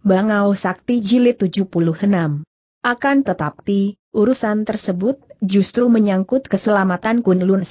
Bangau Sakti Jilid 76. Akan tetapi, urusan tersebut justru menyangkut keselamatan Kunlun Lun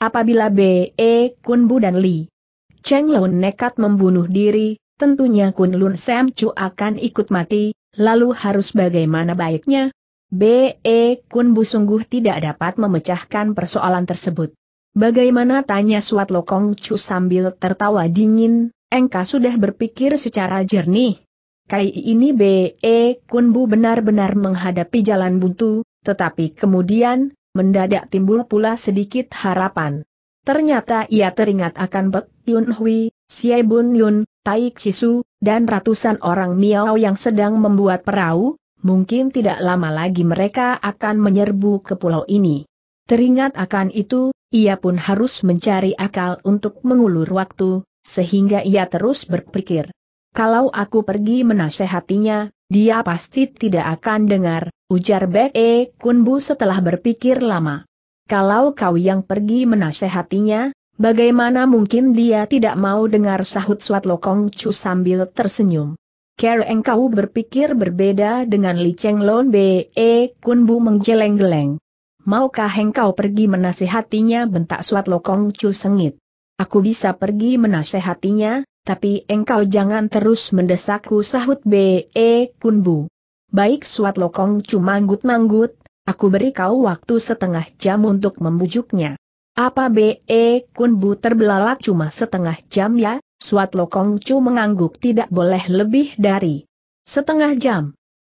Apabila B.E. Kunbu dan Li Cheng Lun nekat membunuh diri, tentunya Kunlun Lun akan ikut mati, lalu harus bagaimana baiknya? B.E. Kunbu sungguh tidak dapat memecahkan persoalan tersebut. Bagaimana tanya Suat Lokong Chu sambil tertawa dingin, Engkau sudah berpikir secara jernih, Kai ini B.E. Kunbu benar-benar menghadapi jalan buntu, tetapi kemudian, mendadak timbul pula sedikit harapan. Ternyata ia teringat akan Bek Yun Hui, Xie Bun Yun, Taik Sisu, dan ratusan orang Miao yang sedang membuat perahu, mungkin tidak lama lagi mereka akan menyerbu ke pulau ini. Teringat akan itu, ia pun harus mencari akal untuk mengulur waktu, sehingga ia terus berpikir. Kalau aku pergi menasehatinya, dia pasti tidak akan dengar, ujar Bek E Kunbu setelah berpikir lama. Kalau kau yang pergi menasehatinya, bagaimana mungkin dia tidak mau dengar sahut Suat Lokong Chu sambil tersenyum. Kera engkau berpikir berbeda dengan Li Cheng Lon Be Kunbu menggeleng-geleng. Maukah engkau pergi menasehatinya bentak Suat Lokong Chu sengit. Aku bisa pergi menasehatinya, tapi engkau jangan terus mendesakku sahut B.E. Kunbu. Baik Suat Lokong cuma manggut-manggut, aku beri kau waktu setengah jam untuk membujuknya. Apa B.E. Kunbu terbelalak cuma setengah jam ya? Suat Lokong Chu mengangguk tidak boleh lebih dari setengah jam.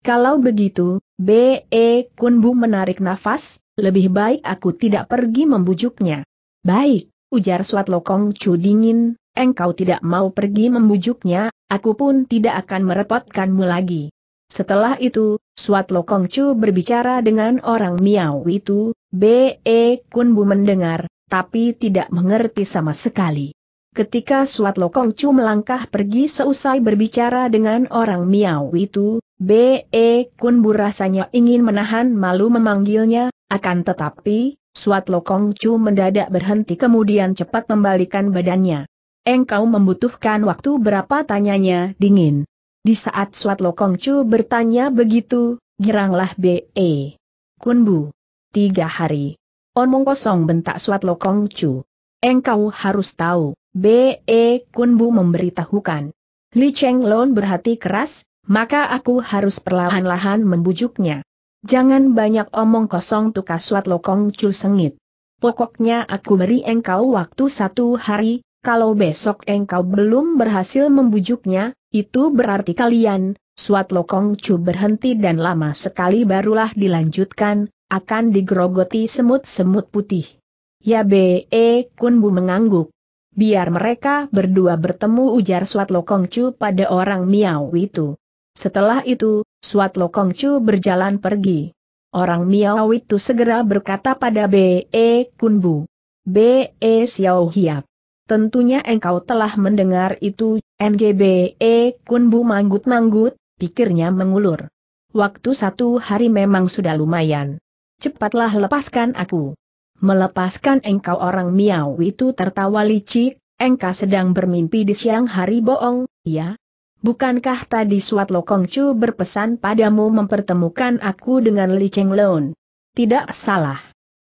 Kalau begitu, B.E. Kunbu menarik nafas, lebih baik aku tidak pergi membujuknya. Baik, ujar Suat Lokong Chu dingin, engkau tidak mau pergi membujuknya, aku pun tidak akan merepotkanmu lagi. Setelah itu, Suat Lokong Chu berbicara dengan orang Miao itu, B.E. Kun Bu mendengar, tapi tidak mengerti sama sekali. Ketika Suat Lokong Chu melangkah pergi seusai berbicara dengan orang Miao itu, B.E. Kun Bu rasanya ingin menahan malu memanggilnya, akan tetapi, Suat Lokong Chu mendadak berhenti kemudian cepat membalikan badannya. Engkau membutuhkan waktu berapa tanyanya dingin. Di saat Suat Lokong Chu bertanya begitu, giranglah B.E. Kunbu. Tiga hari. Omong kosong bentak Suat Lokong Chu. Engkau harus tahu, B.E. Kunbu memberitahukan. Li Cheng Lon berhati keras, maka aku harus perlahan-lahan membujuknya. Jangan banyak omong kosong tukas Suat Lokong Chu sengit. Pokoknya aku beri engkau waktu satu hari, kalau besok engkau belum berhasil membujuknya, itu berarti kalian, Suat Lokong Chu berhenti dan lama sekali barulah dilanjutkan, akan digerogoti semut-semut putih. Ya be, e, Kun Bu mengangguk. Biar mereka berdua bertemu ujar Suat Lokong Chu pada orang Miao itu. Setelah itu, Suat Lokong Chu berjalan pergi. Orang Miao itu segera berkata pada B.E. E, Kunbu. B.E. E, Xiao Hiap. Tentunya engkau telah mendengar itu, NGBE Kunbu manggut-manggut, pikirnya mengulur. Waktu satu hari memang sudah lumayan. Cepatlah lepaskan aku. Melepaskan engkau orang miau itu tertawa licik, engkau sedang bermimpi di siang hari bohong, ya? Bukankah tadi Suat Lokongcu berpesan padamu mempertemukan aku dengan Li Cheng Leon? Tidak salah.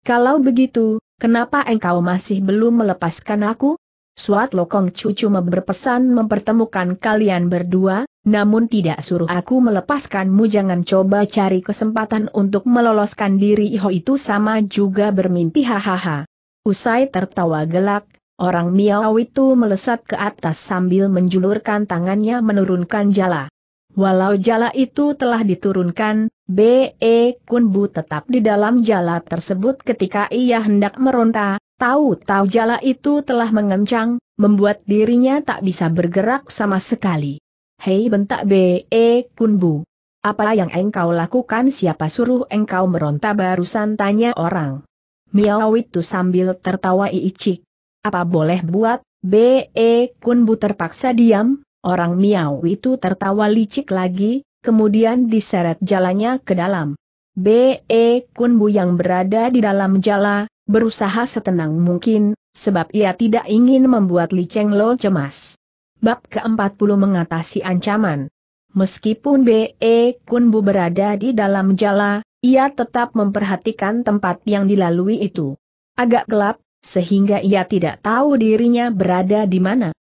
Kalau begitu, kenapa engkau masih belum melepaskan aku? Suat Lokong cucu berpesan mempertemukan kalian berdua, namun tidak suruh aku melepaskanmu jangan coba cari kesempatan untuk meloloskan diri Iho itu sama juga bermimpi hahaha. Usai tertawa gelak, orang Miao itu melesat ke atas sambil menjulurkan tangannya menurunkan jala. Walau jala itu telah diturunkan, B.E. Kunbu tetap di dalam jala tersebut ketika ia hendak meronta, Tahu-tahu jala itu telah mengencang, membuat dirinya tak bisa bergerak sama sekali. Hei bentak B.E. Kunbu. Apa yang engkau lakukan siapa suruh engkau meronta barusan tanya orang. Miau itu sambil tertawa iicik. Apa boleh buat, B.E. Kunbu terpaksa diam, orang miau itu tertawa licik lagi, kemudian diseret jalannya ke dalam. B.E. Kunbu yang berada di dalam jala, berusaha setenang mungkin, sebab ia tidak ingin membuat Li Cheng Lo cemas. Bab ke-40 mengatasi ancaman. Meskipun B.E. Kunbu berada di dalam jala, ia tetap memperhatikan tempat yang dilalui itu. Agak gelap, sehingga ia tidak tahu dirinya berada di mana.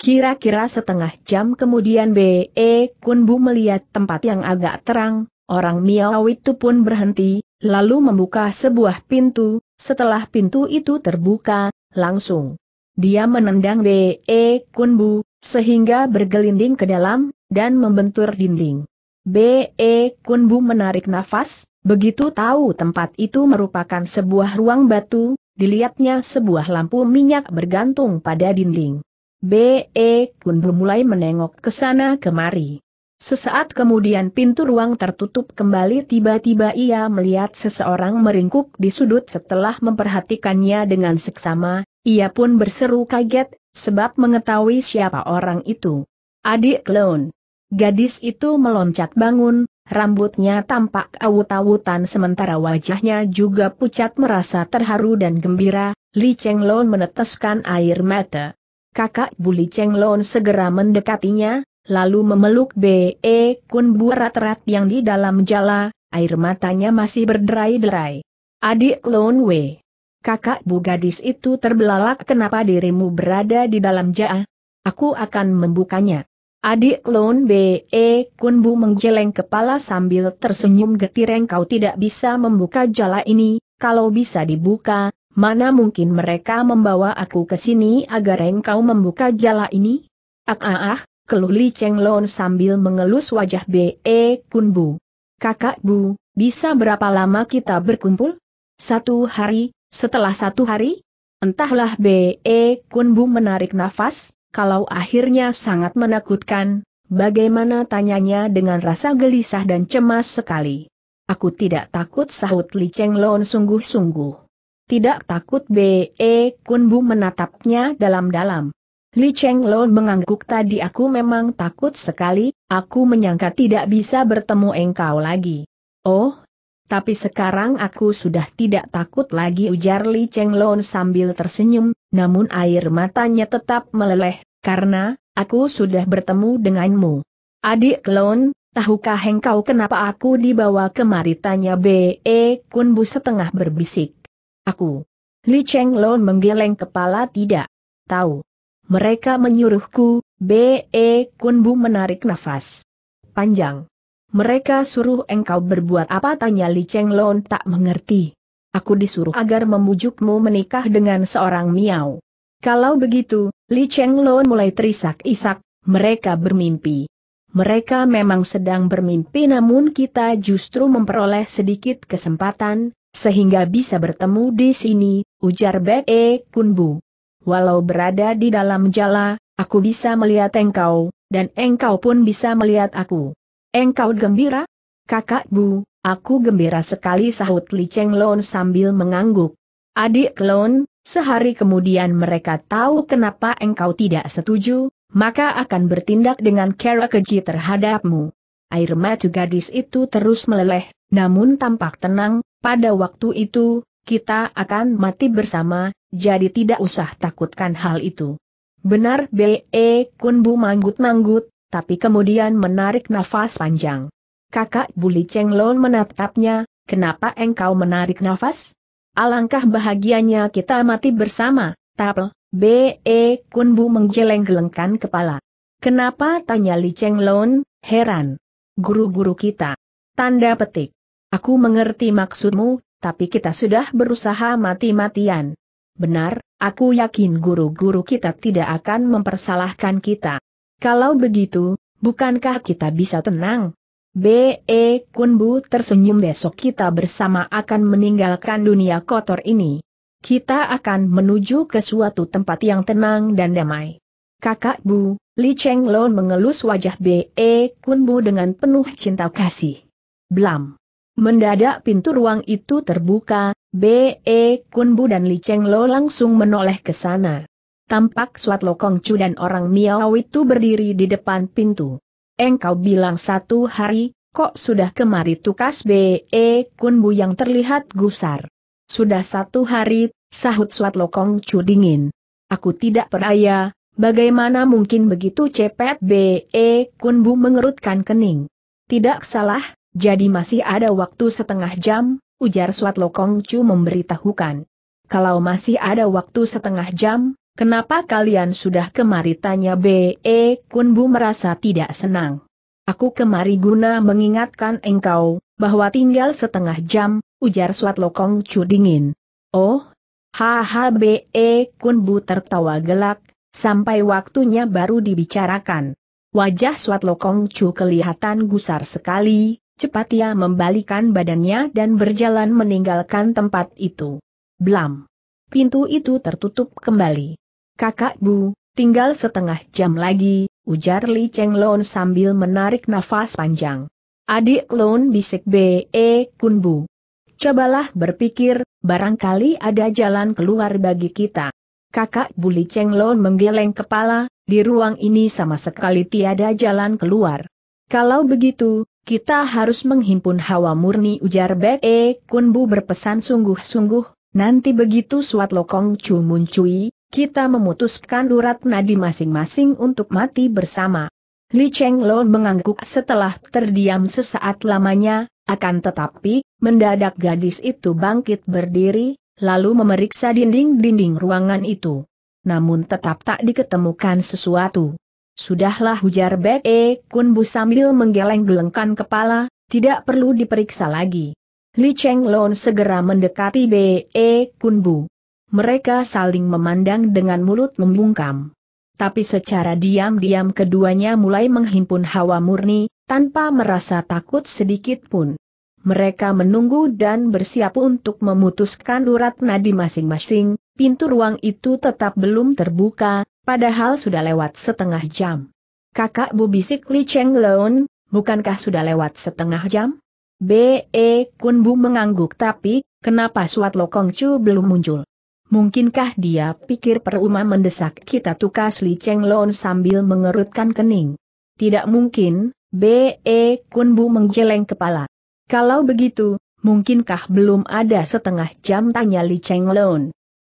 Kira-kira setengah jam kemudian B.E. Kunbu melihat tempat yang agak terang, orang Miao itu pun berhenti, lalu membuka sebuah pintu, setelah pintu itu terbuka, langsung. Dia menendang B.E. Kunbu, sehingga bergelinding ke dalam, dan membentur dinding. B.E. Kunbu menarik nafas, begitu tahu tempat itu merupakan sebuah ruang batu, dilihatnya sebuah lampu minyak bergantung pada dinding. B.E. Kunbu mulai menengok ke sana kemari. Sesaat kemudian pintu ruang tertutup kembali tiba-tiba ia melihat seseorang meringkuk di sudut setelah memperhatikannya dengan seksama, ia pun berseru kaget, sebab mengetahui siapa orang itu. Adik Leon. Gadis itu meloncat bangun, rambutnya tampak awut-awutan sementara wajahnya juga pucat merasa terharu dan gembira, Li Lon meneteskan air mata. Kakak Bu Buli Lon segera mendekatinya, lalu memeluk B.E. Kun burat-rat yang di dalam jala, air matanya masih berderai-derai. Adik Lone W, Kakak bu gadis itu terbelalak kenapa dirimu berada di dalam jala? Aku akan membukanya. Adik Lon B.E. Kun Bu menggeleng kepala sambil tersenyum getireng kau tidak bisa membuka jala ini, kalau bisa dibuka, mana mungkin mereka membawa aku ke sini agar engkau membuka jala ini? Ah ah ah, keluh Li Cheng Lon sambil mengelus wajah B.E. Kunbu. Kakak Bu, bisa berapa lama kita berkumpul? Satu hari, setelah satu hari? Entahlah B.E. Kunbu menarik nafas, kalau akhirnya sangat menakutkan, bagaimana tanyanya dengan rasa gelisah dan cemas sekali. Aku tidak takut sahut Li Cheng Lon sungguh-sungguh. Tidak takut B.E. Kunbu menatapnya dalam-dalam. Li Cheng Lo mengangguk tadi aku memang takut sekali, aku menyangka tidak bisa bertemu engkau lagi. Oh, tapi sekarang aku sudah tidak takut lagi ujar Li Cheng Lon sambil tersenyum, namun air matanya tetap meleleh, karena, aku sudah bertemu denganmu. Adik Lon, tahukah engkau kenapa aku dibawa kemari tanya B.E. Kunbu setengah berbisik. Aku. Li Cheng Lon menggeleng kepala tidak. Tahu. Mereka menyuruhku, B.E. Eh, kunbu menarik nafas. Panjang. Mereka suruh engkau berbuat apa tanya Li Cheng Lon tak mengerti. Aku disuruh agar memujukmu menikah dengan seorang Miao. Kalau begitu, Li Cheng Lon mulai terisak-isak, mereka bermimpi. Mereka memang sedang bermimpi namun kita justru memperoleh sedikit kesempatan, sehingga bisa bertemu di sini, ujar Be eh, Kunbu walau berada di dalam jala, aku bisa melihat engkau, dan engkau pun bisa melihat aku. Engkau gembira? Kakak Bu, aku gembira sekali sahut Li Cheng Lon sambil mengangguk. Adik Lon, sehari kemudian mereka tahu kenapa engkau tidak setuju, maka akan bertindak dengan cara keji terhadapmu. Air mata gadis itu terus meleleh, namun tampak tenang, pada waktu itu, kita akan mati bersama, jadi tidak usah takutkan hal itu. Benar B.E. E, Kunbu manggut-manggut, tapi kemudian menarik nafas panjang. Kakak Buli cenglon menatapnya, kenapa engkau menarik nafas? Alangkah bahagianya kita mati bersama, tapel, B.E. E, Kunbu menggeleng-gelengkan kepala. Kenapa tanya Li cenglon. heran. Guru-guru kita. Tanda petik. Aku mengerti maksudmu, tapi kita sudah berusaha mati-matian. Benar, aku yakin guru-guru kita tidak akan mempersalahkan kita. Kalau begitu, bukankah kita bisa tenang? B.E. Kunbu tersenyum besok kita bersama akan meninggalkan dunia kotor ini. Kita akan menuju ke suatu tempat yang tenang dan damai. Kakak Bu, Li Cheng Lo mengelus wajah B.E. Kunbu dengan penuh cinta kasih. Blam. Mendadak pintu ruang itu terbuka, B.E. Kunbu dan Li Cheng Lo langsung menoleh ke sana. Tampak Suat Lokong Chu dan orang Miao itu berdiri di depan pintu. Engkau bilang satu hari, kok sudah kemari tukas B.E. Kunbu yang terlihat gusar. Sudah satu hari, sahut Suat Lokong Chu dingin. Aku tidak peraya, bagaimana mungkin begitu cepet B.E. Kunbu mengerutkan kening. Tidak salah, jadi masih ada waktu setengah jam, ujar Swatlo Kongcu memberitahukan. Kalau masih ada waktu setengah jam, kenapa kalian sudah kemari tanya B.E. E, Kunbu merasa tidak senang. Aku kemari guna mengingatkan engkau, bahwa tinggal setengah jam, ujar Swatlo Kongcu dingin. Oh, Kun e, Kunbu tertawa gelak, sampai waktunya baru dibicarakan. Wajah Swatlo Kongcu kelihatan gusar sekali, cepat ia membalikan badannya dan berjalan meninggalkan tempat itu. Blam! Pintu itu tertutup kembali. Kakak Bu, tinggal setengah jam lagi, ujar Li Cheng Lon sambil menarik nafas panjang. Adik Lon bisik B.E. E Kun Bu. Cobalah berpikir, barangkali ada jalan keluar bagi kita. Kakak Buli Cheng Lon menggeleng kepala, di ruang ini sama sekali tiada jalan keluar. Kalau begitu, kita harus menghimpun hawa murni ujar Bek E Kunbu berpesan sungguh-sungguh, nanti begitu suat lokong cu muncui, kita memutuskan urat nadi masing-masing untuk mati bersama. Li Cheng Lo mengangguk setelah terdiam sesaat lamanya, akan tetapi, mendadak gadis itu bangkit berdiri, lalu memeriksa dinding-dinding ruangan itu. Namun tetap tak diketemukan sesuatu. Sudahlah hujar Bek E Kun Bu sambil menggeleng-gelengkan kepala, tidak perlu diperiksa lagi. Li Cheng Lon segera mendekati Be E Kun Bu. Mereka saling memandang dengan mulut membungkam. Tapi secara diam-diam keduanya mulai menghimpun hawa murni, tanpa merasa takut sedikit pun. Mereka menunggu dan bersiap untuk memutuskan urat nadi masing-masing, pintu ruang itu tetap belum terbuka, Padahal sudah lewat setengah jam. Kakak Bu bisik Li Cheng bukankah sudah lewat setengah jam? B.E. Kun Bu mengangguk tapi, kenapa Suat Lokong cu belum muncul? Mungkinkah dia pikir peruma mendesak kita tukas Li Cheng sambil mengerutkan kening? Tidak mungkin, B.E. Kun Bu menggeleng kepala. Kalau begitu, mungkinkah belum ada setengah jam tanya Li Cheng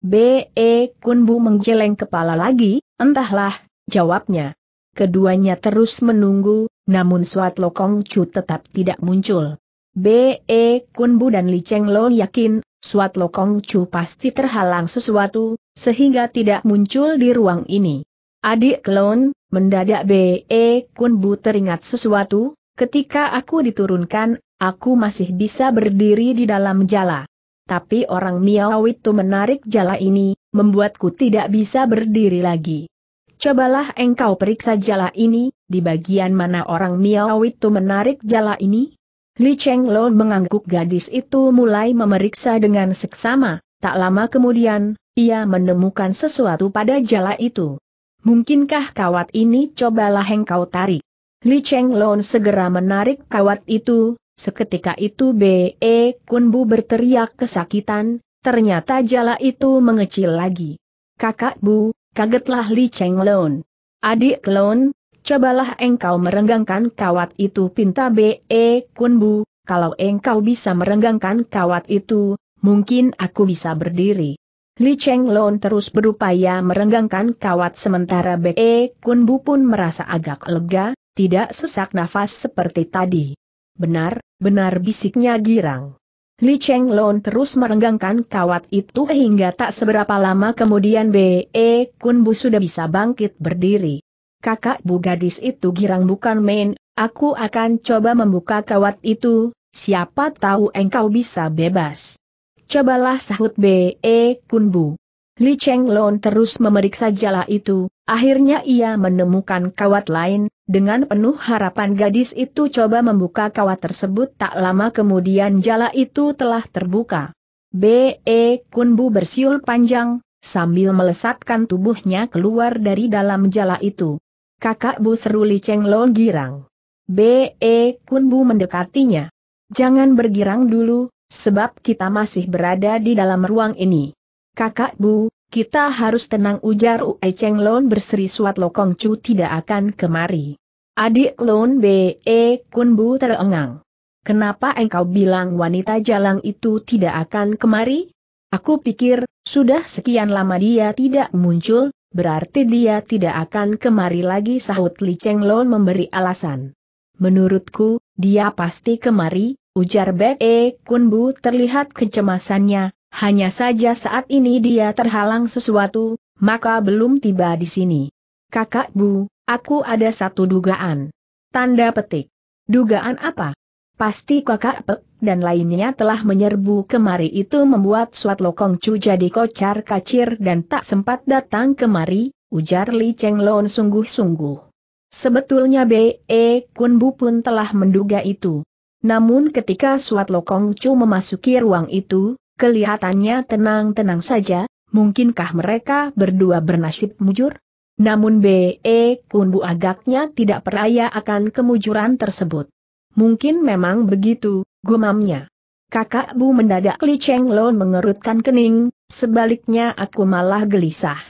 B.E. Kunbu menggeleng kepala lagi, entahlah, jawabnya. Keduanya terus menunggu, namun Suat Lokong Chu tetap tidak muncul. B.E. Kunbu dan Li Cheng Lo yakin, Suat Lokong Chu pasti terhalang sesuatu, sehingga tidak muncul di ruang ini. Adik klon, mendadak B.E. Kunbu teringat sesuatu, ketika aku diturunkan, aku masih bisa berdiri di dalam jala tapi orang Miao itu menarik jala ini, membuatku tidak bisa berdiri lagi. Cobalah engkau periksa jala ini, di bagian mana orang Miao itu menarik jala ini? Li Cheng Lo mengangguk gadis itu mulai memeriksa dengan seksama, tak lama kemudian, ia menemukan sesuatu pada jala itu. Mungkinkah kawat ini cobalah engkau tarik? Li Cheng Lo segera menarik kawat itu, Seketika itu B.E. Kunbu berteriak kesakitan, ternyata jala itu mengecil lagi. Kakak Bu, kagetlah Li Cheng Lon. Adik Lon, cobalah engkau merenggangkan kawat itu pinta B.E. Kunbu, kalau engkau bisa merenggangkan kawat itu, mungkin aku bisa berdiri. Li Cheng Lon terus berupaya merenggangkan kawat sementara B.E. Kunbu pun merasa agak lega, tidak sesak nafas seperti tadi. Benar, benar bisiknya girang. Li Cheng Lon terus merenggangkan kawat itu hingga tak seberapa lama kemudian B.E. Kun Bu sudah bisa bangkit berdiri. Kakak Bu gadis itu girang bukan main, aku akan coba membuka kawat itu, siapa tahu engkau bisa bebas. Cobalah sahut B.E. Kun Bu. Li Lon terus memeriksa jala itu, akhirnya ia menemukan kawat lain, dengan penuh harapan gadis itu coba membuka kawat tersebut tak lama kemudian jala itu telah terbuka. B.E. Kunbu bersiul panjang, sambil melesatkan tubuhnya keluar dari dalam jala itu. Kakak Bu seru Li Lon girang. B.E. Kunbu mendekatinya. Jangan bergirang dulu, sebab kita masih berada di dalam ruang ini. Kakak Bu, kita harus tenang ujar Ue Cheng Lon berseri suat Lokong Chu tidak akan kemari. Adik Lon Be Kun Bu terengang. Kenapa engkau bilang wanita jalang itu tidak akan kemari? Aku pikir, sudah sekian lama dia tidak muncul, berarti dia tidak akan kemari lagi sahut Li Cheng Lon memberi alasan. Menurutku, dia pasti kemari, ujar Be Kun Bu terlihat kecemasannya, hanya saja saat ini dia terhalang sesuatu, maka belum tiba di sini. Kakak Bu, aku ada satu dugaan. Tanda petik. Dugaan apa? Pasti kakak Pe dan lainnya telah menyerbu kemari itu membuat Suat Lokong cu jadi kocar kacir dan tak sempat datang kemari, ujar Li Cheng Lon sungguh-sungguh. Sebetulnya B.E. E Kun Bu pun telah menduga itu. Namun ketika Suat Lokong cu memasuki ruang itu, Kelihatannya tenang-tenang saja, mungkinkah mereka berdua bernasib mujur? Namun B.E. Kunbu agaknya tidak peraya akan kemujuran tersebut. Mungkin memang begitu, gumamnya. Kakak Bu mendadak Li Cheng Lon mengerutkan kening, sebaliknya aku malah gelisah.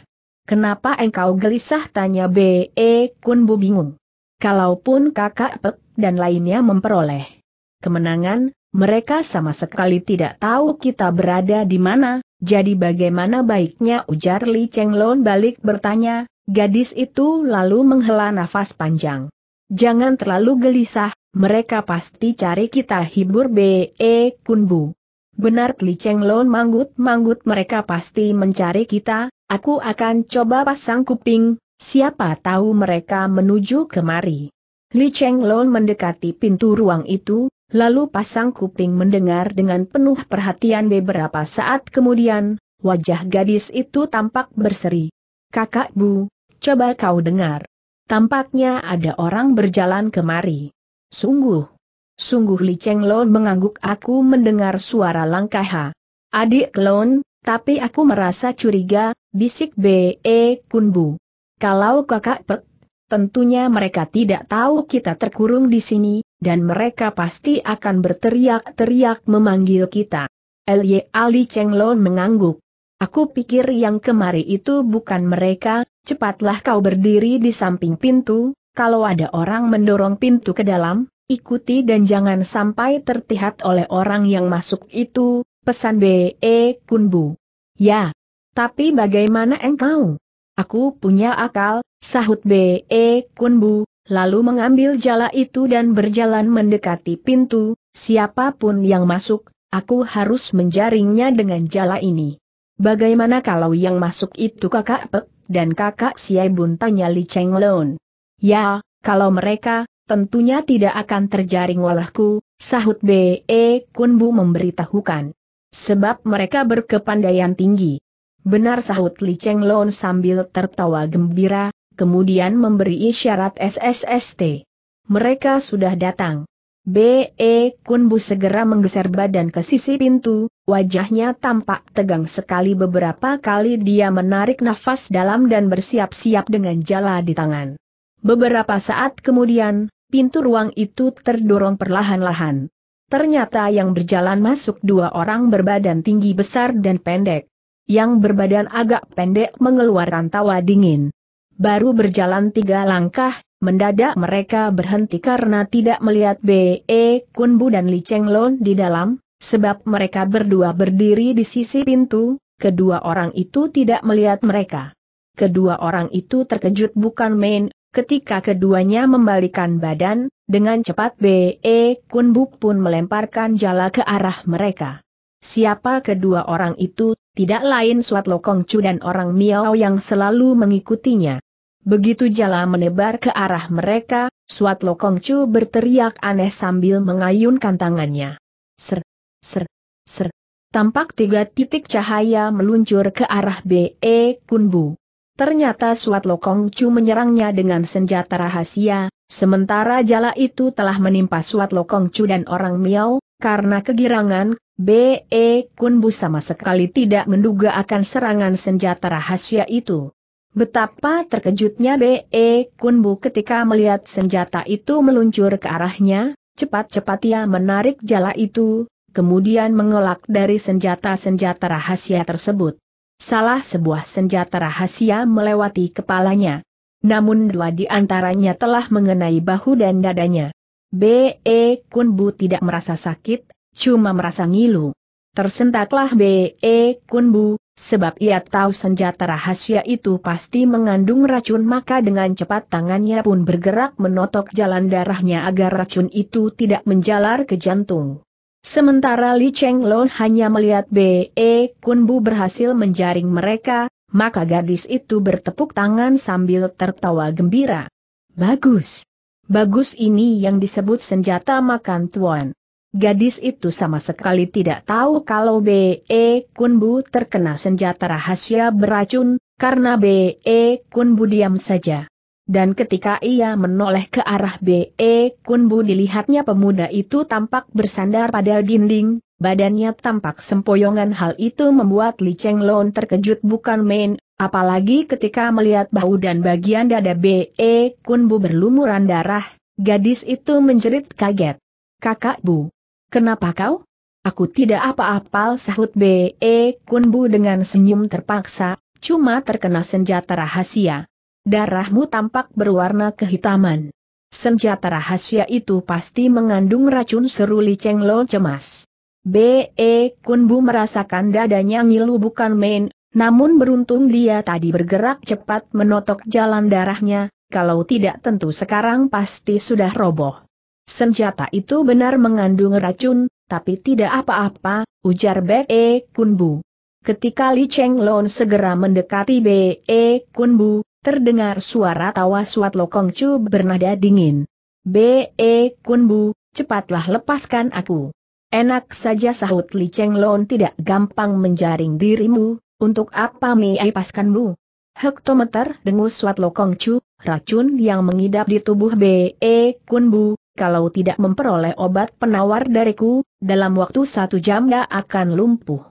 Kenapa engkau gelisah tanya B.E. Kunbu bingung. Kalaupun kakak Pek dan lainnya memperoleh kemenangan, mereka sama sekali tidak tahu kita berada di mana, jadi bagaimana baiknya ujar Li Chenglong balik bertanya, gadis itu lalu menghela nafas panjang. Jangan terlalu gelisah, mereka pasti cari kita hibur B.E. Kunbu. Benar Li Chenglong manggut-manggut mereka pasti mencari kita, aku akan coba pasang kuping, siapa tahu mereka menuju kemari. Li Chenglong mendekati pintu ruang itu, Lalu pasang kuping mendengar dengan penuh perhatian beberapa saat kemudian, wajah gadis itu tampak berseri. Kakak Bu, coba kau dengar. Tampaknya ada orang berjalan kemari. Sungguh. Sungguh Li Cheng Lo mengangguk aku mendengar suara langkah ha. Adik klon, tapi aku merasa curiga, bisik B.E. E Kun Bu. Kalau kakak pek, tentunya mereka tidak tahu kita terkurung di sini, dan mereka pasti akan berteriak-teriak memanggil kita. Elie Ali Cheng Lon mengangguk. Aku pikir yang kemari itu bukan mereka, cepatlah kau berdiri di samping pintu, kalau ada orang mendorong pintu ke dalam, ikuti dan jangan sampai tertihat oleh orang yang masuk itu, pesan B.E. Kunbu. Ya, tapi bagaimana engkau? Aku punya akal, sahut B.E. Kunbu, lalu mengambil jala itu dan berjalan mendekati pintu, siapapun yang masuk, aku harus menjaringnya dengan jala ini. Bagaimana kalau yang masuk itu kakak Pek, dan kakak Siai Bun tanya Li Cheng Leon? Ya, kalau mereka, tentunya tidak akan terjaring olehku, sahut B.E. E Kunbu memberitahukan. Sebab mereka berkepandaian tinggi. Benar sahut Li Cheng Leon sambil tertawa gembira, kemudian memberi isyarat SSST. Mereka sudah datang. B.E. Kunbu segera menggeser badan ke sisi pintu, wajahnya tampak tegang sekali beberapa kali dia menarik nafas dalam dan bersiap-siap dengan jala di tangan. Beberapa saat kemudian, pintu ruang itu terdorong perlahan-lahan. Ternyata yang berjalan masuk dua orang berbadan tinggi besar dan pendek. Yang berbadan agak pendek mengeluarkan tawa dingin. Baru berjalan tiga langkah, mendadak mereka berhenti karena tidak melihat B.E. Kunbu dan Li Cheng Lon di dalam, sebab mereka berdua berdiri di sisi pintu, kedua orang itu tidak melihat mereka. Kedua orang itu terkejut bukan main, ketika keduanya membalikan badan, dengan cepat B.E. Kunbu pun melemparkan jala ke arah mereka. Siapa kedua orang itu tidak lain Suat Lokong cu dan orang Miao yang selalu mengikutinya. Begitu jala menebar ke arah mereka, Suat Lokong cu berteriak aneh sambil mengayunkan tangannya. Ser, ser, ser. Tampak tiga titik cahaya meluncur ke arah B.E. Kunbu. Ternyata Suat Lokong cu menyerangnya dengan senjata rahasia, sementara jala itu telah menimpa Suat Lokong cu dan orang Miao, karena kegirangan, B.E. Kunbu sama sekali tidak menduga akan serangan senjata rahasia itu. Betapa terkejutnya B.E. Kunbu ketika melihat senjata itu meluncur ke arahnya, cepat-cepat ia menarik jala itu, kemudian mengelak dari senjata-senjata rahasia tersebut. Salah sebuah senjata rahasia melewati kepalanya. Namun dua di antaranya telah mengenai bahu dan dadanya. B.E. Kunbu tidak merasa sakit cuma merasa ngilu. Tersentaklah B.E. E, Kunbu, sebab ia tahu senjata rahasia itu pasti mengandung racun maka dengan cepat tangannya pun bergerak menotok jalan darahnya agar racun itu tidak menjalar ke jantung. Sementara Li Cheng Long hanya melihat B.E. E, Kunbu berhasil menjaring mereka, maka gadis itu bertepuk tangan sambil tertawa gembira. Bagus! Bagus ini yang disebut senjata makan tuan. Gadis itu sama sekali tidak tahu kalau B.E. Kunbu terkena senjata rahasia beracun, karena B.E. Kunbu diam saja. Dan ketika ia menoleh ke arah B.E. Kunbu dilihatnya pemuda itu tampak bersandar pada dinding, badannya tampak sempoyongan hal itu membuat Li Cheng Lon terkejut bukan main, apalagi ketika melihat bau dan bagian dada B.E. Kunbu berlumuran darah, gadis itu menjerit kaget. Kakak Bu, Kenapa kau? Aku tidak apa-apa sahut B.E. Kunbu dengan senyum terpaksa, cuma terkena senjata rahasia. Darahmu tampak berwarna kehitaman. Senjata rahasia itu pasti mengandung racun seru Li Cheng Lo cemas. B.E. Kunbu merasakan dadanya ngilu bukan main, namun beruntung dia tadi bergerak cepat menotok jalan darahnya, kalau tidak tentu sekarang pasti sudah roboh. Senjata itu benar mengandung racun, tapi tidak apa-apa, ujar B.E. Kunbu. Ketika Li Cheng Lon segera mendekati B.E. Kunbu, terdengar suara tawa Suat Lokong Chu bernada dingin. B.E. Kunbu, cepatlah lepaskan aku. Enak saja sahut Li Cheng Lon tidak gampang menjaring dirimu, untuk apa melepaskanmu? Hektometer dengus Suat Lokong Chu, racun yang mengidap di tubuh B.E. Kunbu, kalau tidak memperoleh obat penawar dariku, dalam waktu satu jam dia akan lumpuh.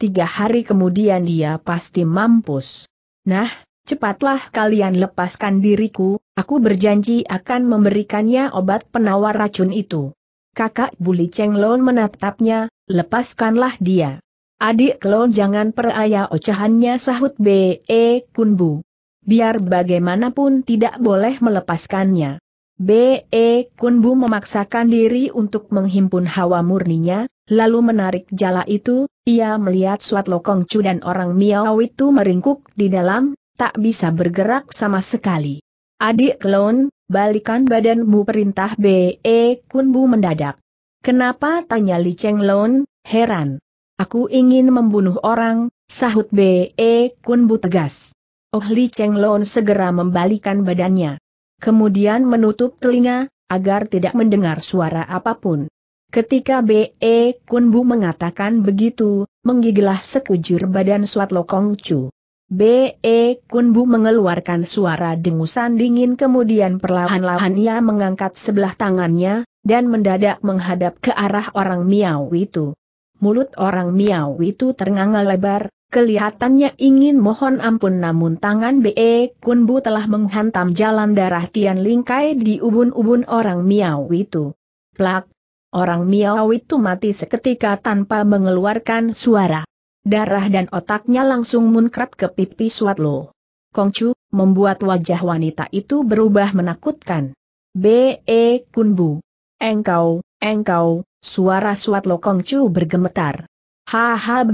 Tiga hari kemudian dia pasti mampus. Nah, cepatlah kalian lepaskan diriku, aku berjanji akan memberikannya obat penawar racun itu. Kakak Buli Cheng Lon menatapnya, lepaskanlah dia. Adik Lon jangan peraya ocehannya sahut B.E. Kunbu. Biar bagaimanapun tidak boleh melepaskannya. B.E. Kunbu memaksakan diri untuk menghimpun hawa murninya, lalu menarik jala itu, ia melihat Suat Lokong cu dan orang Miao itu meringkuk di dalam, tak bisa bergerak sama sekali. Adik Lon, balikan badanmu perintah B.E. Kunbu mendadak. Kenapa tanya Li Cheng Lon, heran. Aku ingin membunuh orang, sahut B.E. Kunbu tegas. Oh Li Cheng Lon segera membalikan badannya kemudian menutup telinga, agar tidak mendengar suara apapun. Ketika B.E. Kunbu mengatakan begitu, menggigilah sekujur badan Suat Lokong Chu. B.E. Kunbu mengeluarkan suara dengusan dingin kemudian perlahan-lahan ia mengangkat sebelah tangannya, dan mendadak menghadap ke arah orang Miao itu. Mulut orang Miao itu ternganga lebar, Kelihatannya ingin mohon ampun namun tangan B.E. Kunbu telah menghantam jalan darah Tian Lingkai di ubun-ubun orang Miao itu. Plak! Orang Miao itu mati seketika tanpa mengeluarkan suara. Darah dan otaknya langsung munkrat ke pipi Suat Lo. Kongcu, membuat wajah wanita itu berubah menakutkan. B.E. Kunbu. Engkau, engkau, suara Suat Lo Kongcu bergemetar kun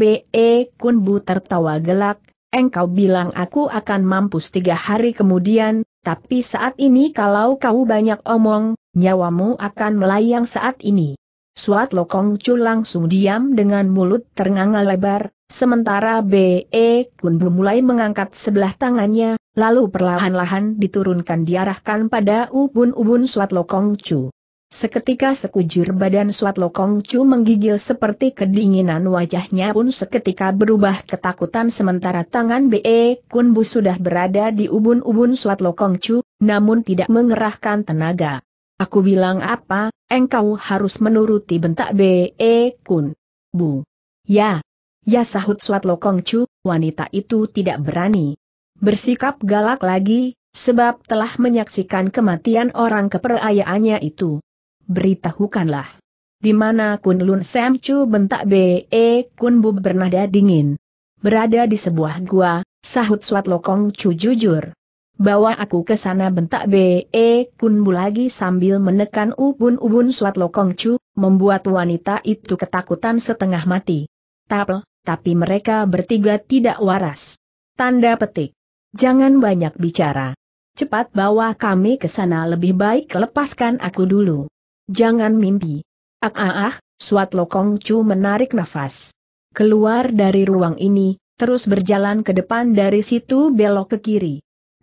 Kunbu tertawa gelak, engkau bilang aku akan mampus tiga hari kemudian, tapi saat ini kalau kau banyak omong, nyawamu akan melayang saat ini. Suat Lokong Chu langsung diam dengan mulut ternganga lebar, sementara B.E. Kun mulai mengangkat sebelah tangannya, lalu perlahan-lahan diturunkan diarahkan pada ubun-ubun Suat Lokong Chu. Seketika sekujur badan Suat Lokong Chu menggigil seperti kedinginan wajahnya pun seketika berubah ketakutan sementara tangan BE Kun Bu sudah berada di ubun-ubun Suat Lokong Chu, namun tidak mengerahkan tenaga. Aku bilang apa, engkau harus menuruti bentak BE Kun. Bu. Ya. Ya sahut Suat Lokong Chu, wanita itu tidak berani. Bersikap galak lagi, sebab telah menyaksikan kematian orang keperayaannya itu beritahukanlah. Di mana Kun Lun Sam Chu bentak B.E. E Kun Bu bernada dingin. Berada di sebuah gua, sahut Suat Lokong Chu jujur. Bawa aku ke sana bentak B.E. E Kun Bu lagi sambil menekan ubun-ubun Suat Lokong Chu, membuat wanita itu ketakutan setengah mati. Tapel, tapi mereka bertiga tidak waras. Tanda petik. Jangan banyak bicara. Cepat bawa kami ke sana lebih baik lepaskan aku dulu. Jangan mimpi. Ah ah ah, Suat Lokong Chu menarik nafas. Keluar dari ruang ini, terus berjalan ke depan dari situ belok ke kiri.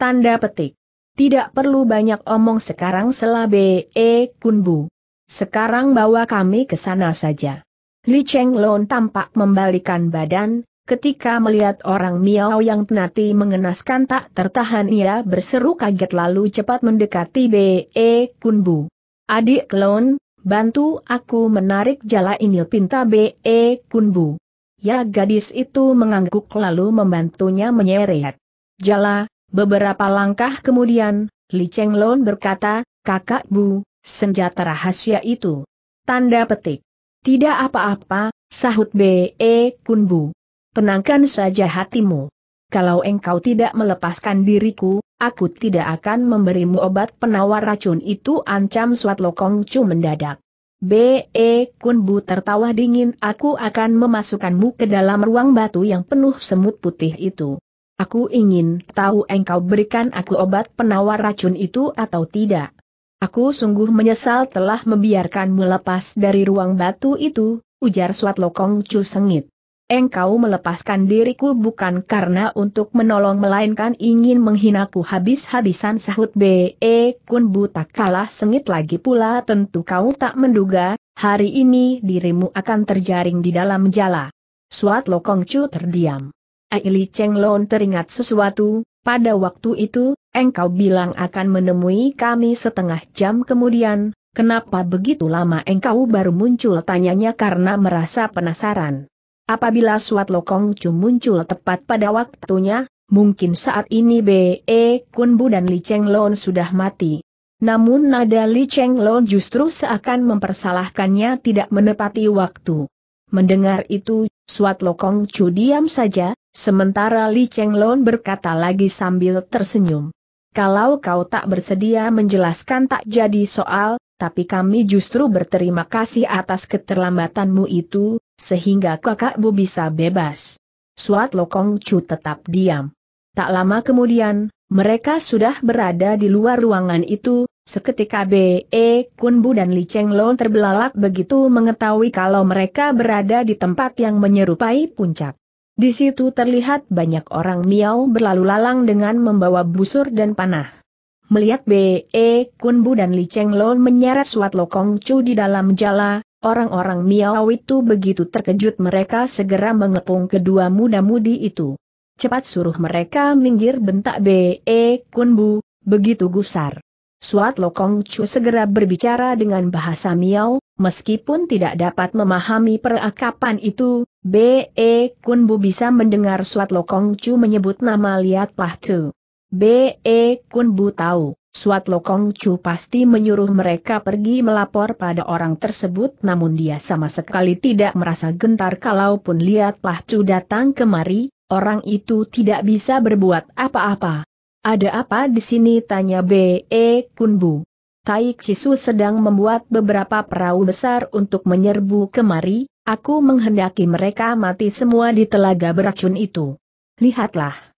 Tanda petik. Tidak perlu banyak omong sekarang selabe e kunbu. Sekarang bawa kami ke sana saja. Li Cheng Lon tampak membalikan badan, ketika melihat orang Miao yang penati mengenaskan tak tertahan ia berseru kaget lalu cepat mendekati B.E. Kunbu. Adik Klon, bantu aku menarik jala inil. pinta B.E. E, Kunbu. Ya gadis itu mengangguk lalu membantunya menyeret. Jala, beberapa langkah kemudian, Li Cheng Lon berkata, kakak bu, senjata rahasia itu. Tanda petik. Tidak apa-apa, sahut B.E. E, Kunbu. Penangkan saja hatimu kalau engkau tidak melepaskan diriku, aku tidak akan memberimu obat penawar racun itu ancam Suat Lokong Chu mendadak. B.E. Kunbu tertawa dingin aku akan memasukkanmu ke dalam ruang batu yang penuh semut putih itu. Aku ingin tahu engkau berikan aku obat penawar racun itu atau tidak. Aku sungguh menyesal telah membiarkanmu lepas dari ruang batu itu, ujar Suat Lokong Chu sengit engkau melepaskan diriku bukan karena untuk menolong melainkan ingin menghinaku habis-habisan sahut B.E. Eh, kun buta kalah sengit lagi pula tentu kau tak menduga, hari ini dirimu akan terjaring di dalam jala. Suat Lokong Chu terdiam. Aili Cheng Lon teringat sesuatu, pada waktu itu, engkau bilang akan menemui kami setengah jam kemudian, kenapa begitu lama engkau baru muncul tanyanya karena merasa penasaran. Apabila Suat Lokong Chu muncul tepat pada waktunya, mungkin saat ini B.E. E, Kunbu dan Li Cheng Lon sudah mati. Namun nada Li Cheng Lon justru seakan mempersalahkannya tidak menepati waktu. Mendengar itu, Suat Lokong Chu diam saja, sementara Li Cheng Lon berkata lagi sambil tersenyum. Kalau kau tak bersedia menjelaskan tak jadi soal, tapi kami justru berterima kasih atas keterlambatanmu itu, sehingga kakak bu bisa bebas. Suat Lokong Chu tetap diam. Tak lama kemudian, mereka sudah berada di luar ruangan itu, seketika B.E. E, Kun Bu dan Li Cheng Lon terbelalak begitu mengetahui kalau mereka berada di tempat yang menyerupai puncak. Di situ terlihat banyak orang miau berlalu lalang dengan membawa busur dan panah. Melihat B.E. E, Kun Bu dan Li Cheng Lon menyeret Suat Lokong Chu di dalam jala, Orang-orang Miao itu begitu terkejut mereka segera mengepung kedua muda-mudi itu. Cepat suruh mereka minggir bentak B.E. Kunbu, begitu gusar. Suat Lokong Chu segera berbicara dengan bahasa Miao, meskipun tidak dapat memahami perakapan itu, B.E. Kunbu bisa mendengar Suat Lokong Chu menyebut nama Liat Pah Tu. B.E. Kunbu tahu Suat Lokong Chu pasti menyuruh mereka pergi melapor pada orang tersebut namun dia sama sekali tidak merasa gentar kalaupun lihat Pah Chu datang kemari, orang itu tidak bisa berbuat apa-apa. Ada apa di sini tanya B.E. Kunbu. Tai Cisu sedang membuat beberapa perahu besar untuk menyerbu kemari, aku menghendaki mereka mati semua di telaga beracun itu. Lihatlah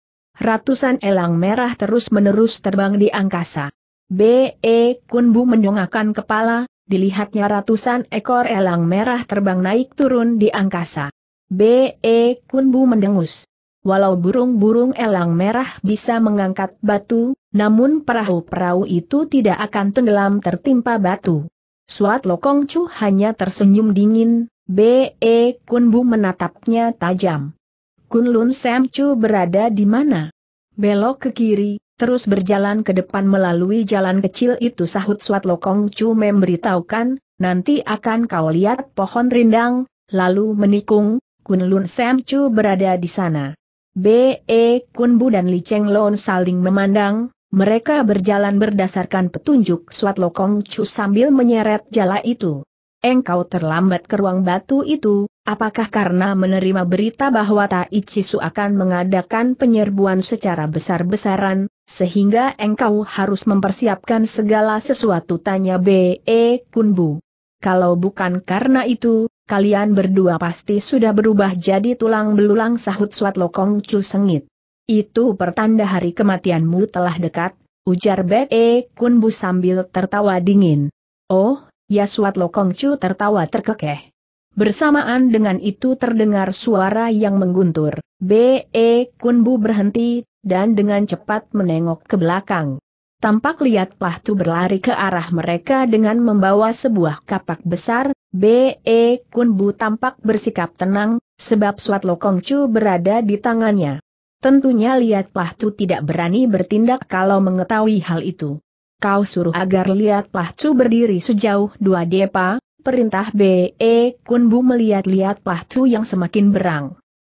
ratusan elang merah terus-menerus terbang di angkasa. B.E. Kunbu menyongakkan kepala, dilihatnya ratusan ekor elang merah terbang naik turun di angkasa. B.E. Kunbu mendengus. Walau burung-burung elang merah bisa mengangkat batu, namun perahu-perahu itu tidak akan tenggelam tertimpa batu. Suat Lokong Chu hanya tersenyum dingin, B.E. Kunbu menatapnya tajam. Kunlun Samchu berada di mana? Belok ke kiri, terus berjalan ke depan melalui jalan kecil itu sahut Suat Lokong Chu memberitahukan, nanti akan kau lihat pohon rindang, lalu menikung, Kunlun Samchu berada di sana. B.E. Kunbu dan Li Cheng Lon saling memandang, mereka berjalan berdasarkan petunjuk Suat Lokong Chu sambil menyeret jala itu. Engkau terlambat ke ruang batu itu, Apakah karena menerima berita bahwa Su akan mengadakan penyerbuan secara besar-besaran, sehingga engkau harus mempersiapkan segala sesuatu tanya B.E. Kunbu. Kalau bukan karena itu, kalian berdua pasti sudah berubah jadi tulang belulang sahut suat lokong cu sengit. Itu pertanda hari kematianmu telah dekat, ujar B.E. Kunbu sambil tertawa dingin. Oh, ya suat lokong cu tertawa terkekeh. Bersamaan dengan itu terdengar suara yang mengguntur. B.E. Kunbu berhenti, dan dengan cepat menengok ke belakang. Tampak lihat Pahtu berlari ke arah mereka dengan membawa sebuah kapak besar, B.E. Kunbu tampak bersikap tenang, sebab Suat Lokongcu berada di tangannya. Tentunya lihat Pahtu tidak berani bertindak kalau mengetahui hal itu. Kau suruh agar lihat Pahcu berdiri sejauh dua depa, Perintah B.E. Kunbu melihat-lihat Pahcu yang semakin berang.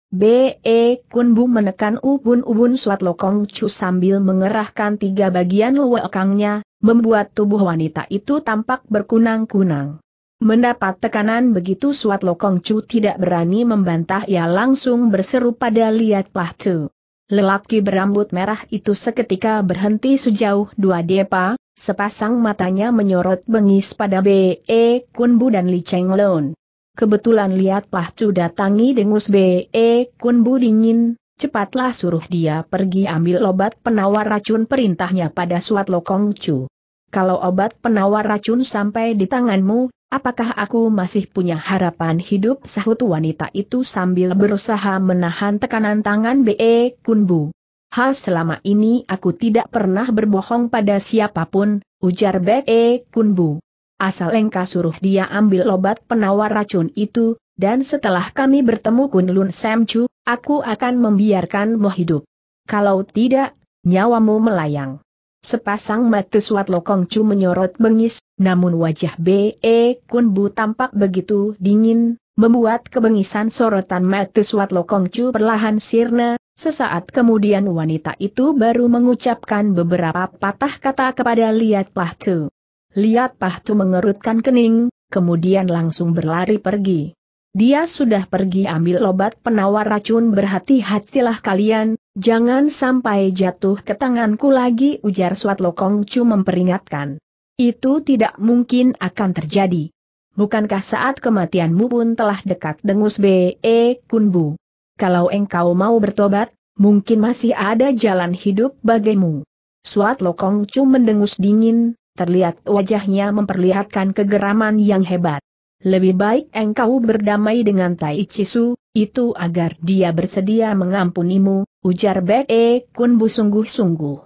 B.E. Kunbu menekan ubun-ubun suat lokong cu sambil mengerahkan tiga bagian luwekangnya, membuat tubuh wanita itu tampak berkunang-kunang. Mendapat tekanan begitu suat lokong cu tidak berani membantah ia langsung berseru pada liat Pahcu. Lelaki berambut merah itu seketika berhenti sejauh dua depa, sepasang matanya menyorot bengis pada B.E. E Kunbu dan Li Cheng Lun. Kebetulan lihat Chu datangi dengus B.E. E Kunbu dingin, cepatlah suruh dia pergi ambil obat penawar racun perintahnya pada Suat Lokong Chu kalau obat penawar racun sampai di tanganmu, apakah aku masih punya harapan hidup sahut wanita itu sambil berusaha menahan tekanan tangan B.E. Kunbu. Hal selama ini aku tidak pernah berbohong pada siapapun, ujar B.E. Kunbu. Asal engkau suruh dia ambil obat penawar racun itu, dan setelah kami bertemu Kunlun Samchu, aku akan membiarkanmu hidup. Kalau tidak, nyawamu melayang. Sepasang mata Suat Lokong Chu menyorot bengis, namun wajah B.E. Kun Bu tampak begitu dingin, membuat kebengisan sorotan mata Suat Lokong Chu perlahan sirna, sesaat kemudian wanita itu baru mengucapkan beberapa patah kata kepada Liat Pahtu. Liat Pahtu mengerutkan kening, kemudian langsung berlari pergi. Dia sudah pergi ambil obat penawar racun berhati-hatilah kalian, Jangan sampai jatuh ke tanganku lagi ujar Suat Lokong Chu memperingatkan. Itu tidak mungkin akan terjadi. Bukankah saat kematianmu pun telah dekat dengus B.E. E, Kunbu? Kalau engkau mau bertobat, mungkin masih ada jalan hidup bagimu. Suat Lokong Chu mendengus dingin, terlihat wajahnya memperlihatkan kegeraman yang hebat lebih baik engkau berdamai dengan Tai Cisu, itu agar dia bersedia mengampunimu, ujar Beke e Kunbu sungguh-sungguh.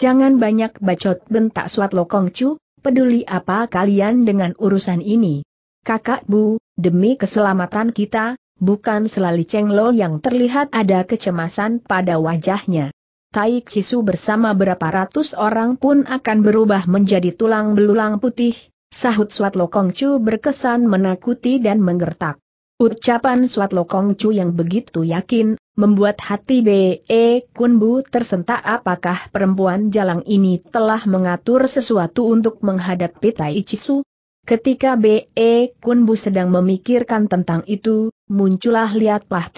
Jangan banyak bacot bentak Suat Kongcu, peduli apa kalian dengan urusan ini. Kakak Bu, demi keselamatan kita, bukan selalu Cheng Lo yang terlihat ada kecemasan pada wajahnya. Taik Chisu bersama berapa ratus orang pun akan berubah menjadi tulang belulang putih, Sahut Suat Lokong Chu berkesan menakuti dan menggertak. Ucapan Suat Lokong Chu yang begitu yakin, membuat hati B.E. E Kunbu tersentak apakah perempuan jalang ini telah mengatur sesuatu untuk menghadapi Tai Chisu? Ketika B.E. E Kunbu sedang memikirkan tentang itu, muncullah Liat Plah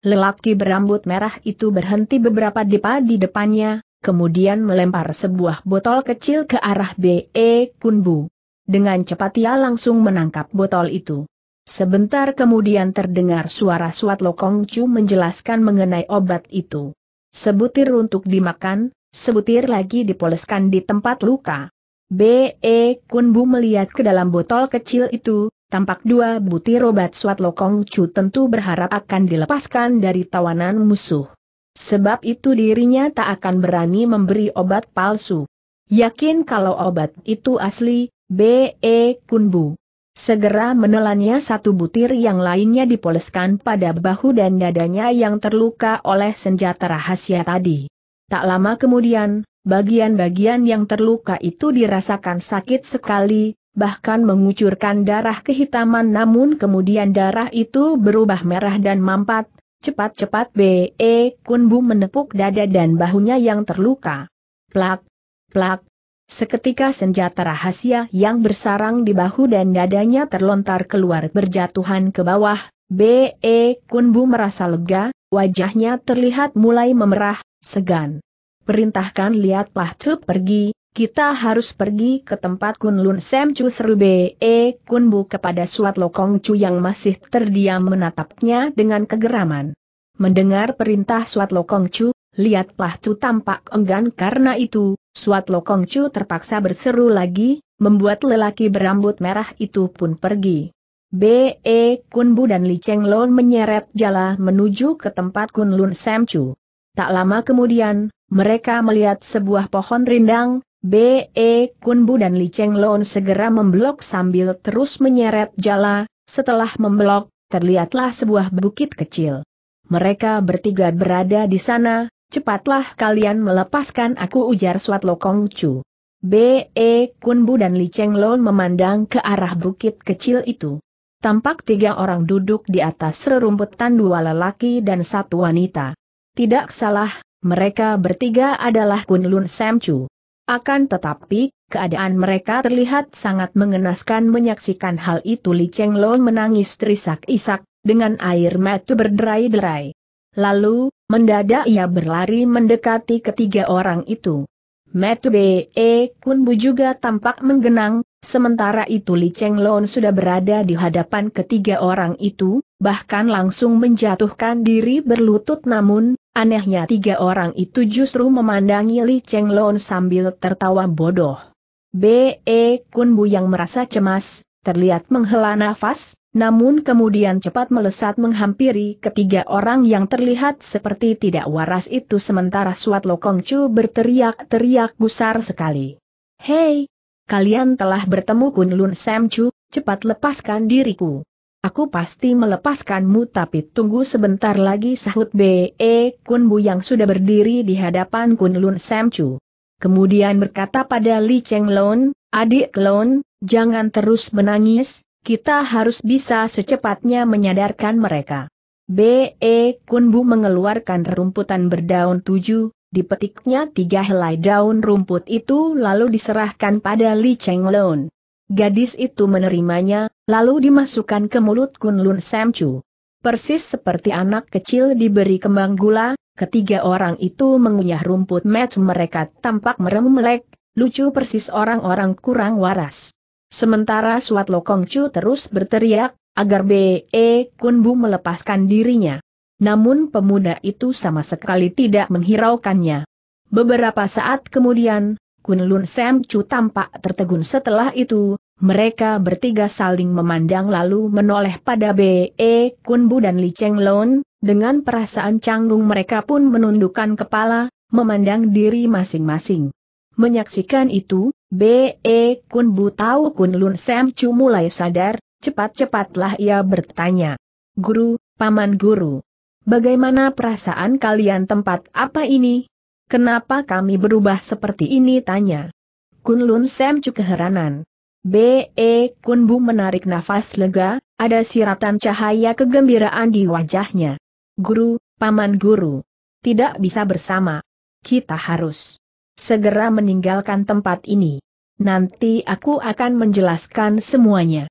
Lelaki berambut merah itu berhenti beberapa depa di depannya, kemudian melempar sebuah botol kecil ke arah B.E. E Kunbu. Dengan cepat ia langsung menangkap botol itu. Sebentar kemudian terdengar suara Suat Lokong Chu menjelaskan mengenai obat itu. Sebutir untuk dimakan, sebutir lagi dipoleskan di tempat luka. B.E. Kunbu melihat ke dalam botol kecil itu, tampak dua butir obat Suat Lokong Chu tentu berharap akan dilepaskan dari tawanan musuh. Sebab itu dirinya tak akan berani memberi obat palsu. Yakin kalau obat itu asli, B.E. Kunbu. Segera menelannya satu butir yang lainnya dipoleskan pada bahu dan dadanya yang terluka oleh senjata rahasia tadi. Tak lama kemudian, bagian-bagian yang terluka itu dirasakan sakit sekali, bahkan mengucurkan darah kehitaman namun kemudian darah itu berubah merah dan mampat, cepat-cepat B.E. Kunbu menepuk dada dan bahunya yang terluka. Plak, plak, Seketika senjata rahasia yang bersarang di bahu dan dadanya terlontar keluar berjatuhan ke bawah, B.E. Kunbu merasa lega, wajahnya terlihat mulai memerah, segan. Perintahkan lihat Pahcu pergi, kita harus pergi ke tempat Kunlun Sem Chu seru B.E. Kunbu kepada Suat Lokong Chu yang masih terdiam menatapnya dengan kegeraman. Mendengar perintah Suat Lokong Chu, lihat Chu tampak enggan karena itu, Suat Lokong Chu terpaksa berseru lagi, membuat lelaki berambut merah itu pun pergi. B.E. Kun Bu dan Li Cheng Lon menyeret jala menuju ke tempat Kun Lun Sam Chu. Tak lama kemudian, mereka melihat sebuah pohon rindang, B.E. Kun Bu dan Li Cheng Lon segera memblok sambil terus menyeret jala, setelah memblok, terlihatlah sebuah bukit kecil. Mereka bertiga berada di sana, Cepatlah kalian melepaskan aku ujar Suat Lokong Chu. B.E. Kunbu dan Li Cheng Lon memandang ke arah bukit kecil itu. Tampak tiga orang duduk di atas rerumputan dua lelaki dan satu wanita. Tidak salah, mereka bertiga adalah Kun Lun Sam Chu. Akan tetapi, keadaan mereka terlihat sangat mengenaskan menyaksikan hal itu Li Cheng Lon menangis terisak-isak, dengan air mata berderai-derai. Lalu, Mendadak ia berlari mendekati ketiga orang itu. Metube E Kunbu juga tampak menggenang, sementara itu Li Cheng Lon sudah berada di hadapan ketiga orang itu, bahkan langsung menjatuhkan diri berlutut namun, anehnya tiga orang itu justru memandangi Li Cheng Lon sambil tertawa bodoh. B.E. Kunbu yang merasa cemas, terlihat menghela nafas, namun kemudian cepat melesat menghampiri ketiga orang yang terlihat seperti tidak waras itu sementara Suat Lokong Chu berteriak-teriak gusar sekali. Hei! Kalian telah bertemu Kun Lun Sam Chu, cepat lepaskan diriku. Aku pasti melepaskanmu tapi tunggu sebentar lagi sahut B.E. Kun Bu yang sudah berdiri di hadapan Kun Lun Sam Chu. Kemudian berkata pada Li Cheng Lon, adik Lon, jangan terus menangis, kita harus bisa secepatnya menyadarkan mereka. B.E. Kunbu mengeluarkan rumputan berdaun tujuh, dipetiknya tiga helai daun rumput itu lalu diserahkan pada Li Cheng Lun. Gadis itu menerimanya, lalu dimasukkan ke mulut Kunlun Lun Chu. Persis seperti anak kecil diberi kembang gula, ketiga orang itu mengunyah rumput match mereka tampak meremelek, lucu persis orang-orang kurang waras. Sementara Suat Lokong Chu terus berteriak, agar B.E. Kun Bu melepaskan dirinya. Namun pemuda itu sama sekali tidak menghiraukannya. Beberapa saat kemudian, Kun Lun Sam Chu tampak tertegun setelah itu, mereka bertiga saling memandang lalu menoleh pada B.E. Kun Bu dan Li Cheng Lon, dengan perasaan canggung mereka pun menundukkan kepala, memandang diri masing-masing. Menyaksikan itu, B.E. Kun Bu Tau Kun Lun Sam Chu mulai sadar, cepat-cepatlah ia bertanya. Guru, Paman Guru, bagaimana perasaan kalian tempat apa ini? Kenapa kami berubah seperti ini tanya. Kun Lun Sam Chu keheranan. B.E. Kun Bu menarik nafas lega, ada siratan cahaya kegembiraan di wajahnya. Guru, Paman Guru. Tidak bisa bersama. Kita harus segera meninggalkan tempat ini. Nanti aku akan menjelaskan semuanya.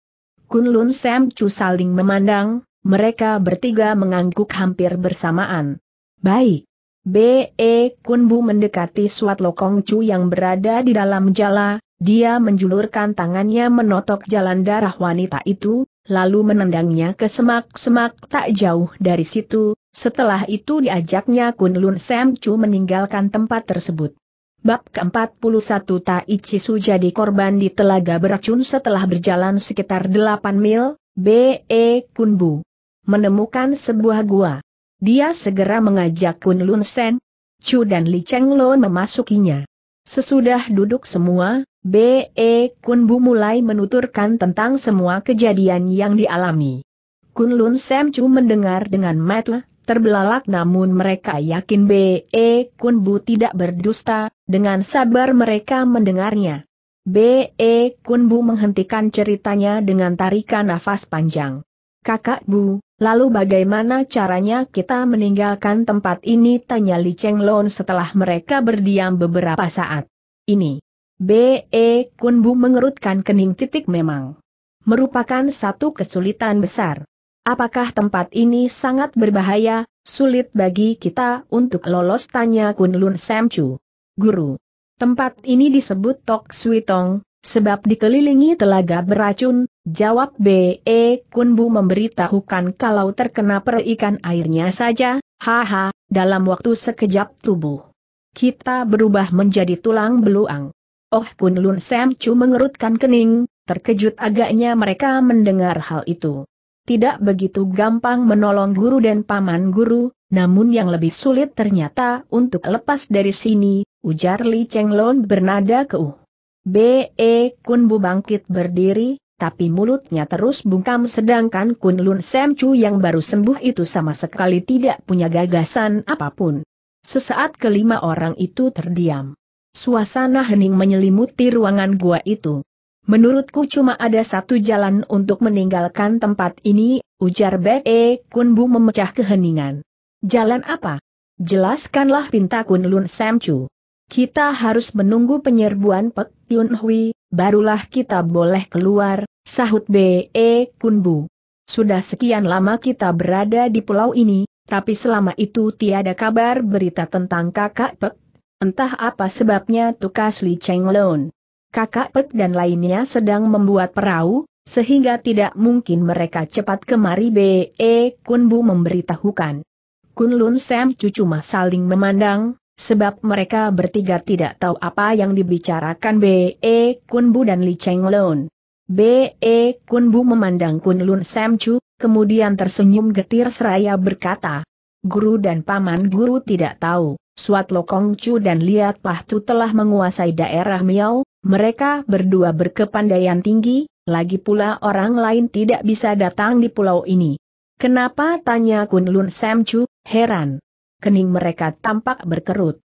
Kunlun Sam Chu saling memandang, mereka bertiga mengangguk hampir bersamaan. Baik. B.E. Kunbu mendekati Suat Lokong Chu yang berada di dalam jala, dia menjulurkan tangannya menotok jalan darah wanita itu, lalu menendangnya ke semak-semak tak jauh dari situ, setelah itu diajaknya Kunlun Sam Chu meninggalkan tempat tersebut. Bab ke-41 Taichi Su jadi korban di telaga beracun setelah berjalan sekitar 8 mil, B.E. Kunbu. Menemukan sebuah gua. Dia segera mengajak Kun Lun Sen, Chu dan Li Cheng Lo memasukinya. Sesudah duduk semua, B.E. Kunbu mulai menuturkan tentang semua kejadian yang dialami. Kun Lun Sen Chu mendengar dengan mata, terbelalak namun mereka yakin B.E. Kun Bu tidak berdusta, dengan sabar mereka mendengarnya. B.E. Kun Bu menghentikan ceritanya dengan tarikan nafas panjang. Kakak Bu, lalu bagaimana caranya kita meninggalkan tempat ini? Tanya Li Cheng Lon setelah mereka berdiam beberapa saat. Ini. B.E. Kun Bu mengerutkan kening titik memang. Merupakan satu kesulitan besar. Apakah tempat ini sangat berbahaya, sulit bagi kita untuk lolos tanya Kunlun Samchu. Guru. Tempat ini disebut Tok Tong, sebab dikelilingi telaga beracun, jawab B.E. Kunbu memberitahukan kalau terkena perikan airnya saja, haha, dalam waktu sekejap tubuh. Kita berubah menjadi tulang beluang. Oh Kunlun Samchu mengerutkan kening, terkejut agaknya mereka mendengar hal itu tidak begitu gampang menolong guru dan paman guru, namun yang lebih sulit ternyata untuk lepas dari sini, ujar Li Chenglong bernada keu. B.E. Kun Bu bangkit berdiri, tapi mulutnya terus bungkam sedangkan Kun Lun Sam Chu yang baru sembuh itu sama sekali tidak punya gagasan apapun. Sesaat kelima orang itu terdiam. Suasana hening menyelimuti ruangan gua itu. Menurutku cuma ada satu jalan untuk meninggalkan tempat ini, ujar Bek E Kunbu memecah keheningan. Jalan apa? Jelaskanlah pinta Kun Lun Samchu. Kita harus menunggu penyerbuan Pek Yun Hui, barulah kita boleh keluar, sahut Be Kunbu. Sudah sekian lama kita berada di pulau ini, tapi selama itu tiada kabar berita tentang kakak Pek. Entah apa sebabnya tukas Li Cheng Lon kakak Pek dan lainnya sedang membuat perahu, sehingga tidak mungkin mereka cepat kemari B.E. Kunbu memberitahukan. Kunlun Sam cucu mah saling memandang, sebab mereka bertiga tidak tahu apa yang dibicarakan B.E. Kunbu dan Li Cheng Lun. B.E. Kunbu memandang Kunlun Sam Chu, kemudian tersenyum getir seraya berkata, Guru dan paman guru tidak tahu. Suat Lokong Chu dan Liat Pahtu telah menguasai daerah Miao, mereka berdua berkepandaian tinggi, lagi pula orang lain tidak bisa datang di pulau ini. Kenapa tanya Kun Lun Sam Chu, heran. Kening mereka tampak berkerut.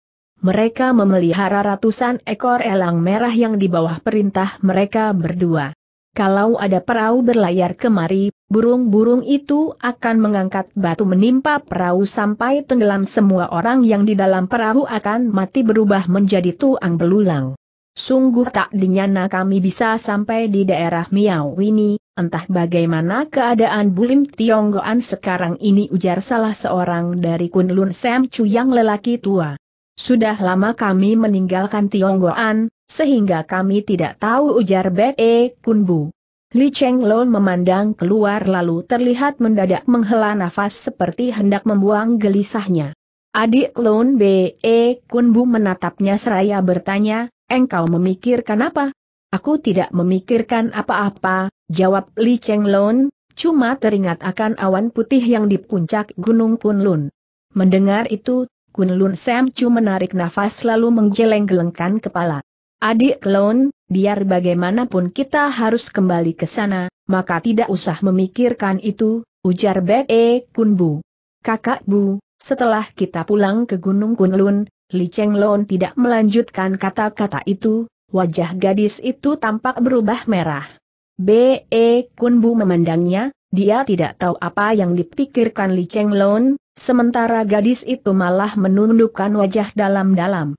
Mereka memelihara ratusan ekor elang merah yang di bawah perintah mereka berdua. Kalau ada perahu berlayar kemari, burung-burung itu akan mengangkat batu menimpa perahu sampai tenggelam semua orang yang di dalam perahu akan mati berubah menjadi tuang belulang. Sungguh tak dinyana kami bisa sampai di daerah Miao ini, entah bagaimana keadaan Bulim Tionggoan sekarang ini ujar salah seorang dari Kunlun Sam Chu yang lelaki tua. Sudah lama kami meninggalkan Tionggoan, sehingga kami tidak tahu ujar Bek E Kunbu. Li Cheng Lon memandang keluar lalu terlihat mendadak menghela nafas seperti hendak membuang gelisahnya. Adik Lon B.E. E Kun Bu menatapnya seraya bertanya, engkau memikirkan apa? Aku tidak memikirkan apa-apa, jawab Li Cheng Lon, cuma teringat akan awan putih yang di puncak Gunung Lun. Mendengar itu, Kunlun Sam Chu menarik nafas lalu menggeleng-gelengkan kepala. Adik Lon, biar bagaimanapun kita harus kembali ke sana, maka tidak usah memikirkan itu, ujar Bek E Kunbu. Kakak Bu, setelah kita pulang ke Gunung Kunlun, Li Cheng Lon tidak melanjutkan kata-kata itu, wajah gadis itu tampak berubah merah. B.E. Kunbu memandangnya, dia tidak tahu apa yang dipikirkan Li Cheng Lon, sementara gadis itu malah menundukkan wajah dalam-dalam.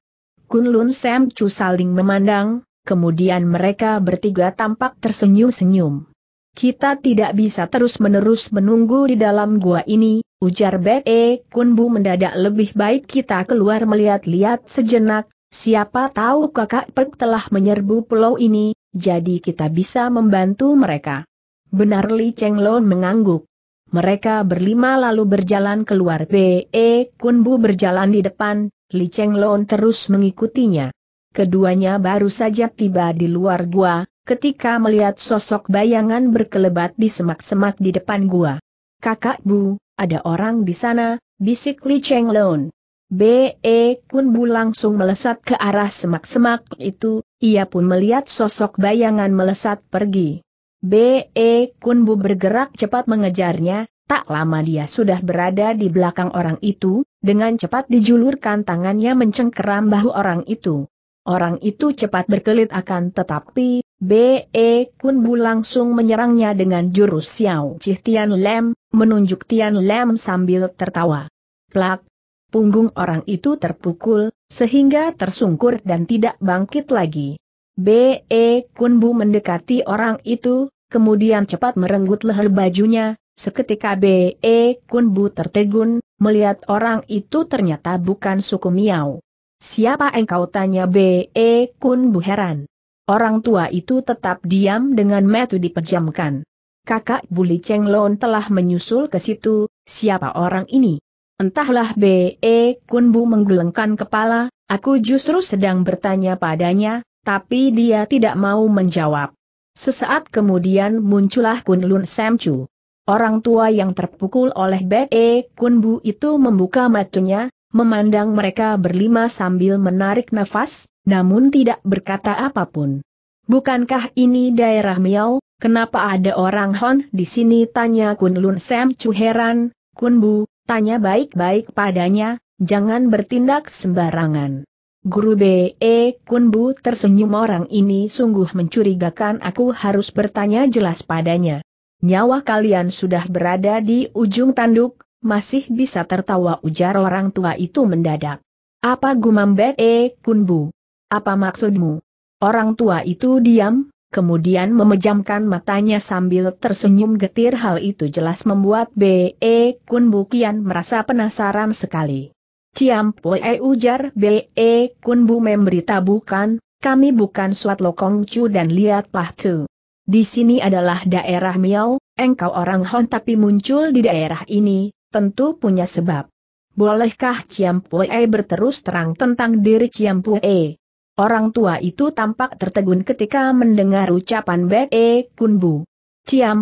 Kunlun Sam Chu saling memandang, kemudian mereka bertiga tampak tersenyum-senyum. Kita tidak bisa terus-menerus menunggu di dalam gua ini, ujar BE. E. Kunbu mendadak lebih baik kita keluar melihat-lihat sejenak, siapa tahu kakak Pek telah menyerbu pulau ini, jadi kita bisa membantu mereka. Benar Li Cheng Lon mengangguk. Mereka berlima lalu berjalan keluar Be e. Kunbu berjalan di depan, Li Cheng Lon terus mengikutinya. Keduanya baru saja tiba di luar gua, ketika melihat sosok bayangan berkelebat di semak-semak di depan gua. Kakak Bu, ada orang di sana, bisik Li Cheng B.E. Kun Bu langsung melesat ke arah semak-semak itu, ia pun melihat sosok bayangan melesat pergi. B.E. Kun Bu bergerak cepat mengejarnya, tak lama dia sudah berada di belakang orang itu, dengan cepat dijulurkan tangannya mencengkeram bahu orang itu. Orang itu cepat berkelit akan tetapi, B.E. Kun Bu langsung menyerangnya dengan jurus Xiao Cih Tian Lem, menunjuk Tian Lem sambil tertawa. Plak! Punggung orang itu terpukul, sehingga tersungkur dan tidak bangkit lagi. B.E. Kun Bu mendekati orang itu, kemudian cepat merenggut leher bajunya, seketika B.E. Kun Bu tertegun, melihat orang itu ternyata bukan suku Miao. Siapa engkau tanya B.E. Kun Bu heran. Orang tua itu tetap diam dengan metu dipejamkan. Kakak Buli Cheng Lon telah menyusul ke situ, siapa orang ini? Entahlah B.E. Kun Bu menggelengkan kepala, aku justru sedang bertanya padanya, tapi dia tidak mau menjawab. Sesaat kemudian muncullah Kun Lun Sam Chu. Orang tua yang terpukul oleh Be Kun Bu itu membuka matanya, memandang mereka berlima sambil menarik nafas, namun tidak berkata apapun. Bukankah ini daerah Miao, kenapa ada orang Hon di sini? Tanya Kunlun Sam Chu heran, Bu, tanya baik-baik padanya, jangan bertindak sembarangan. Guru B.E. Bu tersenyum orang ini sungguh mencurigakan aku harus bertanya jelas padanya. Nyawa kalian sudah berada di ujung tanduk, masih bisa tertawa ujar orang tua itu mendadak. Apa gumam be e eh, kunbu? Apa maksudmu? Orang tua itu diam, kemudian memejamkan matanya sambil tersenyum getir hal itu jelas membuat B.E. E, Kun kian merasa penasaran sekali. Ciam Poe ujar B.E. E, Kun Bu memberita bukan, kami bukan Suat Lokong Chu dan Liat tu. Di sini adalah daerah Miao, engkau orang Hon tapi muncul di daerah ini, tentu punya sebab. Bolehkah Pue berterus terang tentang diri Pue? Orang tua itu tampak tertegun ketika mendengar ucapan Bek E Kunbu.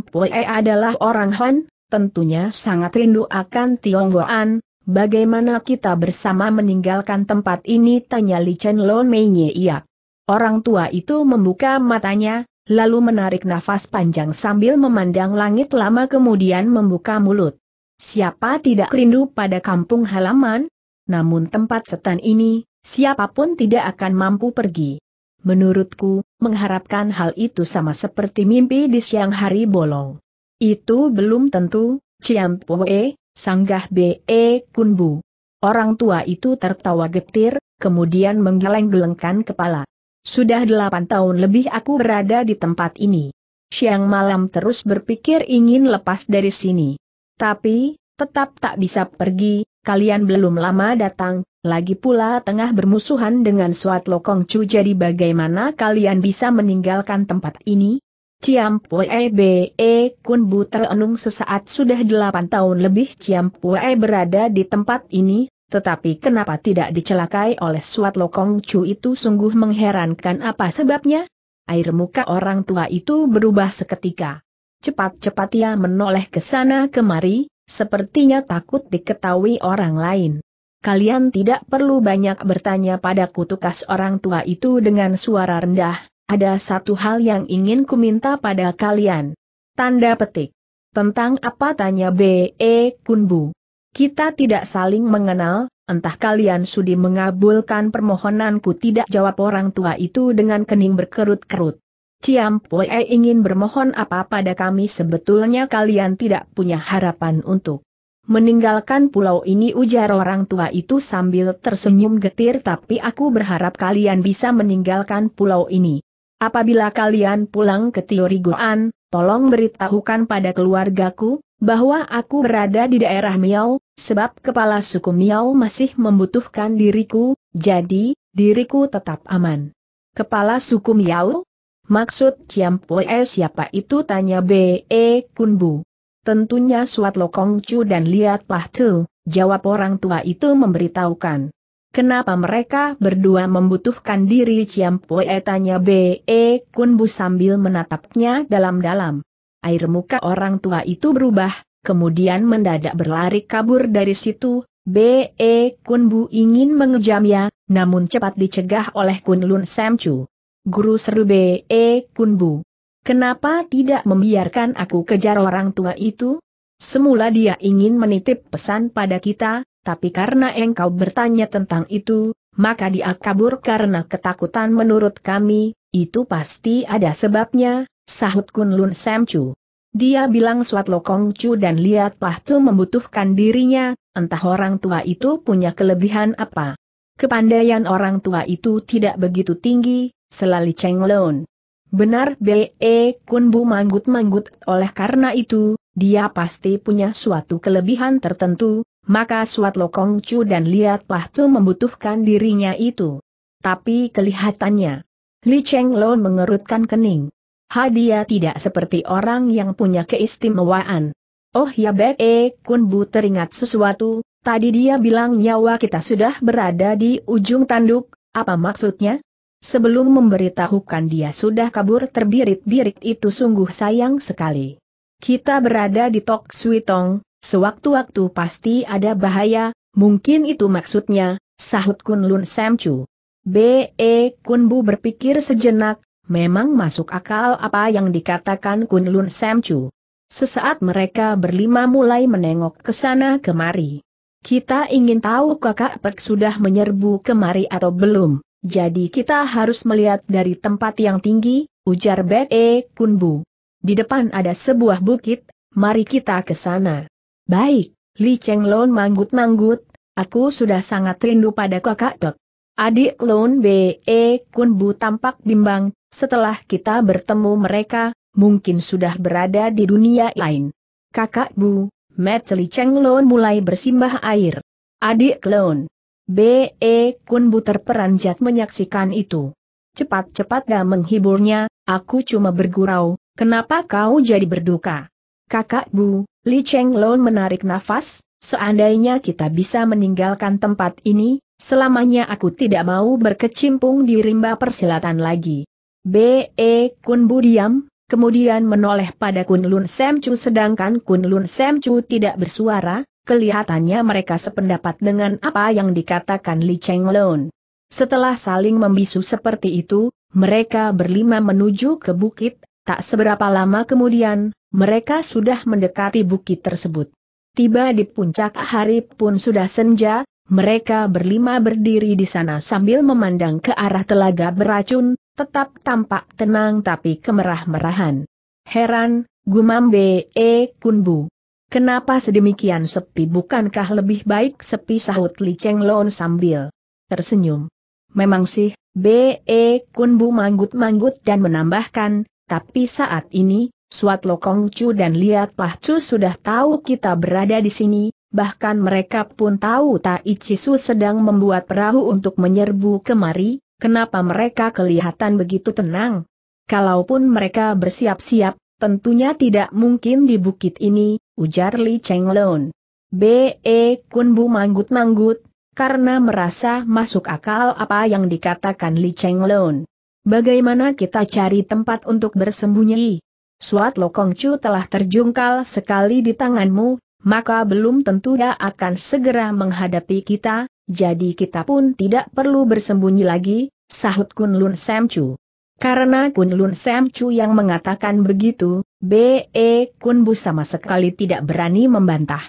Pue adalah orang Han, tentunya sangat rindu akan Tionggoan, bagaimana kita bersama meninggalkan tempat ini tanya Li Chen Long Mei Iak. Orang tua itu membuka matanya, lalu menarik nafas panjang sambil memandang langit lama kemudian membuka mulut. Siapa tidak rindu pada kampung halaman? Namun tempat setan ini, siapapun tidak akan mampu pergi. Menurutku, mengharapkan hal itu sama seperti mimpi di siang hari bolong. Itu belum tentu, Ciampoe, Sanggah B.E. Kunbu. Orang tua itu tertawa getir, kemudian menggeleng-gelengkan kepala. Sudah delapan tahun lebih aku berada di tempat ini. Siang malam terus berpikir ingin lepas dari sini. Tapi, tetap tak bisa pergi, kalian belum lama datang, lagi pula tengah bermusuhan dengan Suat Lokong Chu jadi bagaimana kalian bisa meninggalkan tempat ini? Ciampue Be Kun Bu terenung sesaat sudah delapan tahun lebih Ciampue berada di tempat ini, tetapi kenapa tidak dicelakai oleh Suat Lokong Chu itu sungguh mengherankan apa sebabnya? Air muka orang tua itu berubah seketika. Cepat-cepat ia menoleh ke sana kemari, sepertinya takut diketahui orang lain. Kalian tidak perlu banyak bertanya pada kutukas orang tua itu dengan suara rendah, ada satu hal yang ingin kuminta pada kalian. Tanda petik. Tentang apa tanya B.E. E Kunbu. Kita tidak saling mengenal, entah kalian sudi mengabulkan permohonanku tidak jawab orang tua itu dengan kening berkerut-kerut. Ciam Pue ingin bermohon apa pada kami sebetulnya kalian tidak punya harapan untuk meninggalkan pulau ini ujar orang tua itu sambil tersenyum getir tapi aku berharap kalian bisa meninggalkan pulau ini. Apabila kalian pulang ke Teori Goan, tolong beritahukan pada keluargaku, bahwa aku berada di daerah Miao, sebab kepala suku Miao masih membutuhkan diriku, jadi, diriku tetap aman. Kepala suku Miao? Maksud Ciam Poe siapa itu tanya B.E. Kunbu. Tentunya Suat Lokong Chu dan Liat Pah Tu, jawab orang tua itu memberitahukan. Kenapa mereka berdua membutuhkan diri Ciam Poe tanya B.E. Kunbu sambil menatapnya dalam-dalam. Air muka orang tua itu berubah, kemudian mendadak berlari kabur dari situ, B.E. Kunbu ingin mengejamnya, namun cepat dicegah oleh Kunlun Lun Sam Chu. Guru seru B.E. Kunbu. Kenapa tidak membiarkan aku kejar orang tua itu? Semula dia ingin menitip pesan pada kita, tapi karena engkau bertanya tentang itu, maka dia kabur karena ketakutan menurut kami, itu pasti ada sebabnya, sahut Kunlun Samchu. Dia bilang Suat Lokong Chu dan Liat Pahtu membutuhkan dirinya, entah orang tua itu punya kelebihan apa. Kepandaian orang tua itu tidak begitu tinggi, selali Cheng Loon. Benar B.E. E, Kun Bu manggut-manggut oleh karena itu, dia pasti punya suatu kelebihan tertentu, maka Suat Lokong Chu dan Liat Tu membutuhkan dirinya itu. Tapi kelihatannya, Li Cheng Loon mengerutkan kening. Ha dia tidak seperti orang yang punya keistimewaan. Oh ya B.E. E, Kun Bu teringat sesuatu, Tadi dia bilang nyawa kita sudah berada di ujung tanduk, apa maksudnya? Sebelum memberitahukan dia sudah kabur terbirit-birit itu sungguh sayang sekali. Kita berada di Tok Tong, sewaktu-waktu pasti ada bahaya, mungkin itu maksudnya, sahut Kun Kunlun Samchu. B.E. Kun Bu berpikir sejenak, memang masuk akal apa yang dikatakan Kun Kunlun Samchu. Sesaat mereka berlima mulai menengok ke sana kemari. Kita ingin tahu kakak Pek sudah menyerbu kemari atau belum. Jadi kita harus melihat dari tempat yang tinggi, ujar Bek E Kunbu. Di depan ada sebuah bukit, mari kita ke sana. Baik, Li Cheng Lon manggut-manggut, aku sudah sangat rindu pada kakak Bek. Adik Lon B E Kunbu tampak bimbang, setelah kita bertemu mereka, mungkin sudah berada di dunia lain. Kakak Bu, Matt Li Cheng Lon mulai bersimbah air. Adik Lon. B.E. Kun Buter peranjat menyaksikan itu. Cepat-cepat dan menghiburnya, aku cuma bergurau, kenapa kau jadi berduka? Kakak Bu, Li Cheng Lon menarik nafas, seandainya kita bisa meninggalkan tempat ini, selamanya aku tidak mau berkecimpung di rimba persilatan lagi. B.E. Kun Bu diam, kemudian menoleh pada Kun Lun Sam Chu sedangkan Kun Lun Sam Chu tidak bersuara, kelihatannya mereka sependapat dengan apa yang dikatakan Li Cheng Lon. Setelah saling membisu seperti itu, mereka berlima menuju ke bukit, tak seberapa lama kemudian, mereka sudah mendekati bukit tersebut. Tiba di puncak hari pun sudah senja, mereka berlima berdiri di sana sambil memandang ke arah telaga beracun, tetap tampak tenang tapi kemerah-merahan. Heran, gumam B.E. E. Kunbu. Kenapa sedemikian sepi bukankah lebih baik sepi sahut Li Cheng Lon sambil tersenyum. Memang sih, B.E. Kun Bu manggut-manggut dan menambahkan, tapi saat ini, Suat Lokong Chu dan Liat Pah Chu sudah tahu kita berada di sini, bahkan mereka pun tahu Tai Su sedang membuat perahu untuk menyerbu kemari, kenapa mereka kelihatan begitu tenang? Kalaupun mereka bersiap-siap, tentunya tidak mungkin di bukit ini, ujar Li Cheng Lun. B.E. Kun Bu manggut-manggut, karena merasa masuk akal apa yang dikatakan Li Cheng Lun. Bagaimana kita cari tempat untuk bersembunyi? Suat Lokong Chu telah terjungkal sekali di tanganmu, maka belum tentu dia akan segera menghadapi kita, jadi kita pun tidak perlu bersembunyi lagi, sahut Kun Lun Sam Chu. Karena Kun Lun Sam Chu yang mengatakan begitu, B.E. Kunbu sama sekali tidak berani membantah.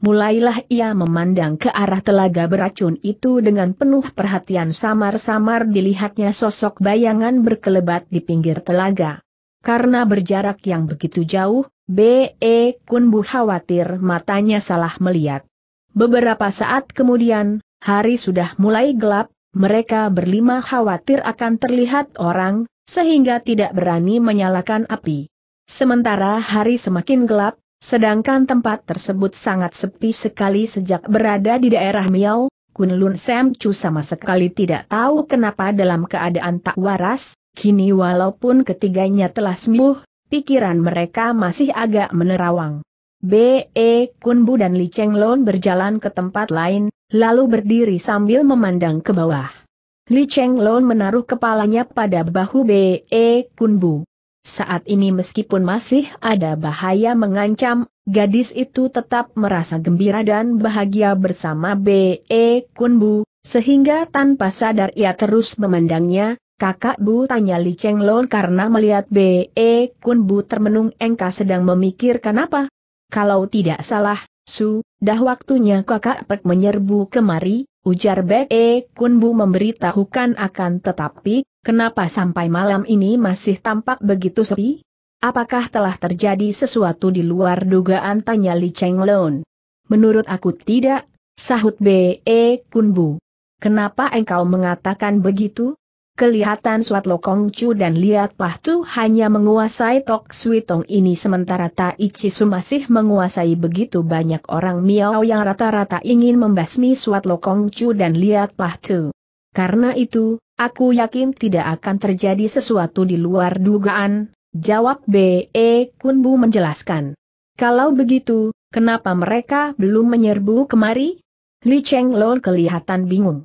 Mulailah ia memandang ke arah telaga beracun itu dengan penuh perhatian samar-samar dilihatnya sosok bayangan berkelebat di pinggir telaga. Karena berjarak yang begitu jauh, B.E. Kunbu khawatir matanya salah melihat. Beberapa saat kemudian, hari sudah mulai gelap, mereka berlima khawatir akan terlihat orang, sehingga tidak berani menyalakan api. Sementara hari semakin gelap, sedangkan tempat tersebut sangat sepi sekali sejak berada di daerah Miao, Kunlun Sam Chu sama sekali tidak tahu kenapa dalam keadaan tak waras, kini walaupun ketiganya telah sembuh, pikiran mereka masih agak menerawang. B.E. Kunbu dan Li Cheng Lon berjalan ke tempat lain, lalu berdiri sambil memandang ke bawah. Li Cheng Lon menaruh kepalanya pada bahu B.E. Kunbu. Saat ini meskipun masih ada bahaya mengancam, gadis itu tetap merasa gembira dan bahagia bersama B.E. Kunbu, sehingga tanpa sadar ia terus memandangnya, kakak Bu tanya Li Cheng Lon karena melihat B.E. Kunbu termenung engka sedang memikirkan apa. Kalau tidak salah, Su, dah waktunya kakak Pek menyerbu kemari, ujar B.E. Kunbu memberitahukan akan tetapi Kenapa sampai malam ini masih tampak begitu sepi? Apakah telah terjadi sesuatu di luar dugaan tanya Li Cheng Lun? Menurut aku tidak, sahut B.E. Kunbu. Kenapa engkau mengatakan begitu? Kelihatan Suat Lokong Chu dan Liat Pah Pahtu hanya menguasai Tok Sui Tong ini sementara Tai Su masih menguasai begitu banyak orang Miao yang rata-rata ingin membasmi Suat Lokong Chu dan Liat Pah Pahtu. Karena itu, aku yakin tidak akan terjadi sesuatu di luar dugaan, jawab B.E. Kunbu menjelaskan. Kalau begitu, kenapa mereka belum menyerbu kemari? Li Cheng Lon kelihatan bingung.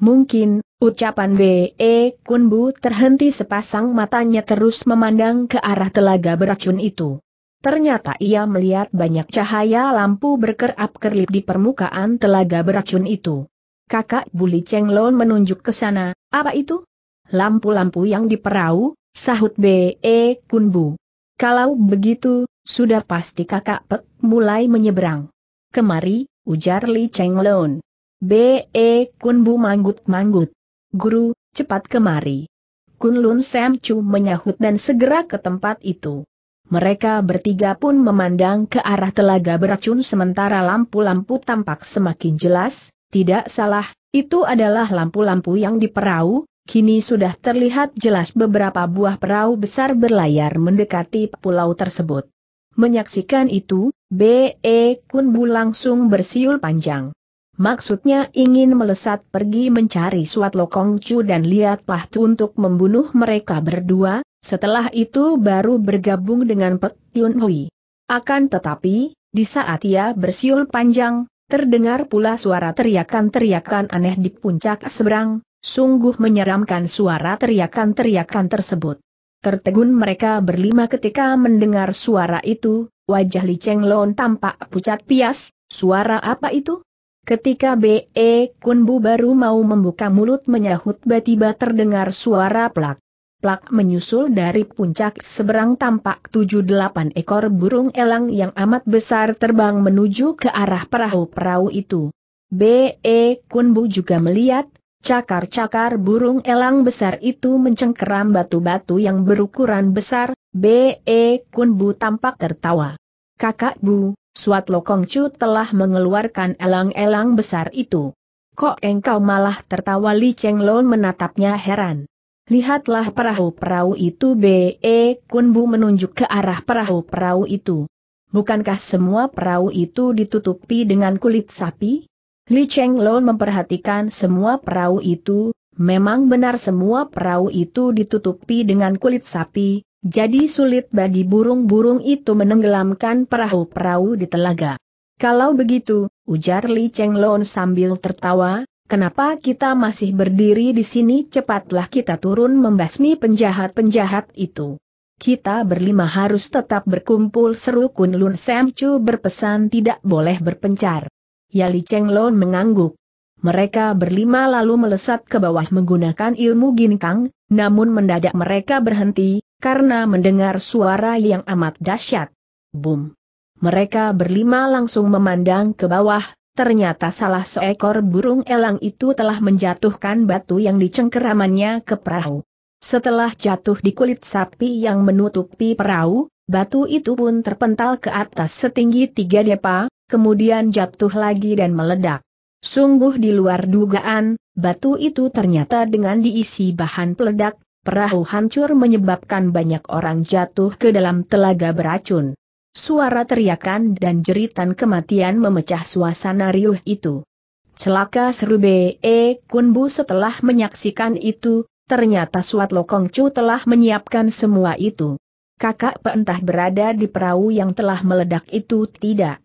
Mungkin, ucapan B.E. Kunbu terhenti sepasang matanya terus memandang ke arah telaga beracun itu. Ternyata ia melihat banyak cahaya lampu berkerap-kerlip di permukaan telaga beracun itu. Kakak Buli Cheng Lon menunjuk ke sana, apa itu? Lampu-lampu yang di perahu, sahut B.E. Kunbu. Kalau begitu, sudah pasti kakak Pek mulai menyeberang. Kemari, ujar Li Cheng Lon. B.E. Kunbu manggut-manggut. Guru, cepat kemari. Kunlun Sam Chu menyahut dan segera ke tempat itu. Mereka bertiga pun memandang ke arah telaga beracun sementara lampu-lampu tampak semakin jelas, tidak salah, itu adalah lampu-lampu yang di perahu, kini sudah terlihat jelas beberapa buah perahu besar berlayar mendekati pulau tersebut. Menyaksikan itu, B.E. Kunbu langsung bersiul panjang. Maksudnya ingin melesat pergi mencari Suat Lokong Chu dan Liat Pahtu untuk membunuh mereka berdua, setelah itu baru bergabung dengan Pek Yun Hui. Akan tetapi, di saat ia bersiul panjang, Terdengar pula suara teriakan-teriakan aneh di puncak seberang, sungguh menyeramkan suara teriakan-teriakan tersebut. Tertegun mereka berlima ketika mendengar suara itu, wajah Li Cheng Lon tampak pucat pias, suara apa itu? Ketika B.E. Bu baru mau membuka mulut menyahut tiba-tiba terdengar suara plak plak menyusul dari puncak seberang tampak tujuh delapan ekor burung elang yang amat besar terbang menuju ke arah perahu-perahu itu. B.E. Kunbu juga melihat, cakar-cakar burung elang besar itu mencengkeram batu-batu yang berukuran besar, B.E. Kunbu tampak tertawa. Kakak Bu, Suat Lokongcu telah mengeluarkan elang-elang besar itu. Kok engkau malah tertawa Li Cheng Lon menatapnya heran. Lihatlah perahu-perahu itu B.E. Kunbu menunjuk ke arah perahu-perahu itu. Bukankah semua perahu itu ditutupi dengan kulit sapi? Li Cheng Lon memperhatikan semua perahu itu, memang benar semua perahu itu ditutupi dengan kulit sapi, jadi sulit bagi burung-burung itu menenggelamkan perahu-perahu di telaga. Kalau begitu, ujar Li Cheng Lon sambil tertawa, Kenapa kita masih berdiri di sini cepatlah kita turun membasmi penjahat-penjahat itu. Kita berlima harus tetap berkumpul seru Kunlun Lun Sam berpesan tidak boleh berpencar. Yali Cheng mengangguk. Mereka berlima lalu melesat ke bawah menggunakan ilmu ginkang, namun mendadak mereka berhenti, karena mendengar suara yang amat dahsyat. Boom! Mereka berlima langsung memandang ke bawah, Ternyata salah seekor burung elang itu telah menjatuhkan batu yang dicengkeramannya ke perahu. Setelah jatuh di kulit sapi yang menutupi perahu, batu itu pun terpental ke atas setinggi tiga depa, kemudian jatuh lagi dan meledak. Sungguh di luar dugaan, batu itu ternyata dengan diisi bahan peledak, perahu hancur menyebabkan banyak orang jatuh ke dalam telaga beracun suara teriakan dan jeritan kematian memecah suasana riuh itu. Celaka seru B.E. E. Kunbu setelah menyaksikan itu, ternyata Suat Lokong Chu telah menyiapkan semua itu. Kakak pentah berada di perahu yang telah meledak itu tidak.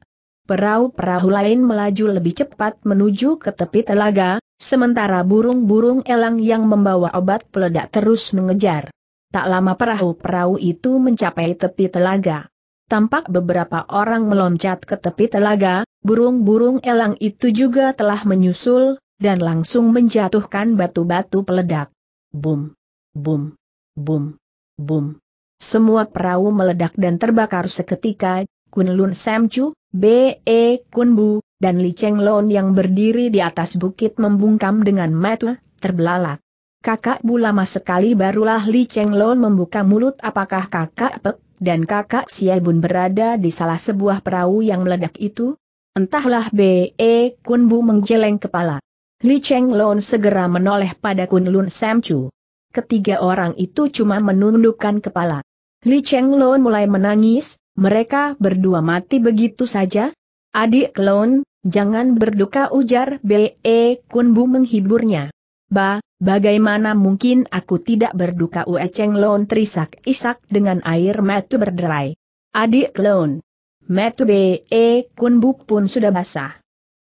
Perahu-perahu lain melaju lebih cepat menuju ke tepi telaga, sementara burung-burung elang yang membawa obat peledak terus mengejar. Tak lama perahu-perahu itu mencapai tepi telaga tampak beberapa orang meloncat ke tepi telaga, burung-burung elang itu juga telah menyusul, dan langsung menjatuhkan batu-batu peledak. Boom, boom, boom, boom. Semua perahu meledak dan terbakar seketika, Kunlun Samchu, B.E. Kunbu, dan Li Cheng Lon yang berdiri di atas bukit membungkam dengan mata, terbelalak. Kakak Bu lama sekali barulah Li Cheng Lon membuka mulut apakah kakak Pek dan kakak Siabun berada di salah sebuah perahu yang meledak itu? Entahlah B.E. E Kun Bu menggeleng kepala. Li Cheng Lon segera menoleh pada Kun Lun Sam Chu. Ketiga orang itu cuma menundukkan kepala. Li Cheng Lon mulai menangis, mereka berdua mati begitu saja? Adik Lon, jangan berduka ujar B.E. E Kun Bu menghiburnya. Ba, bagaimana mungkin aku tidak berduka Ue Lon terisak-isak dengan air metu berderai. Adik Lon. Metu B, E, Kunbuk pun sudah basah.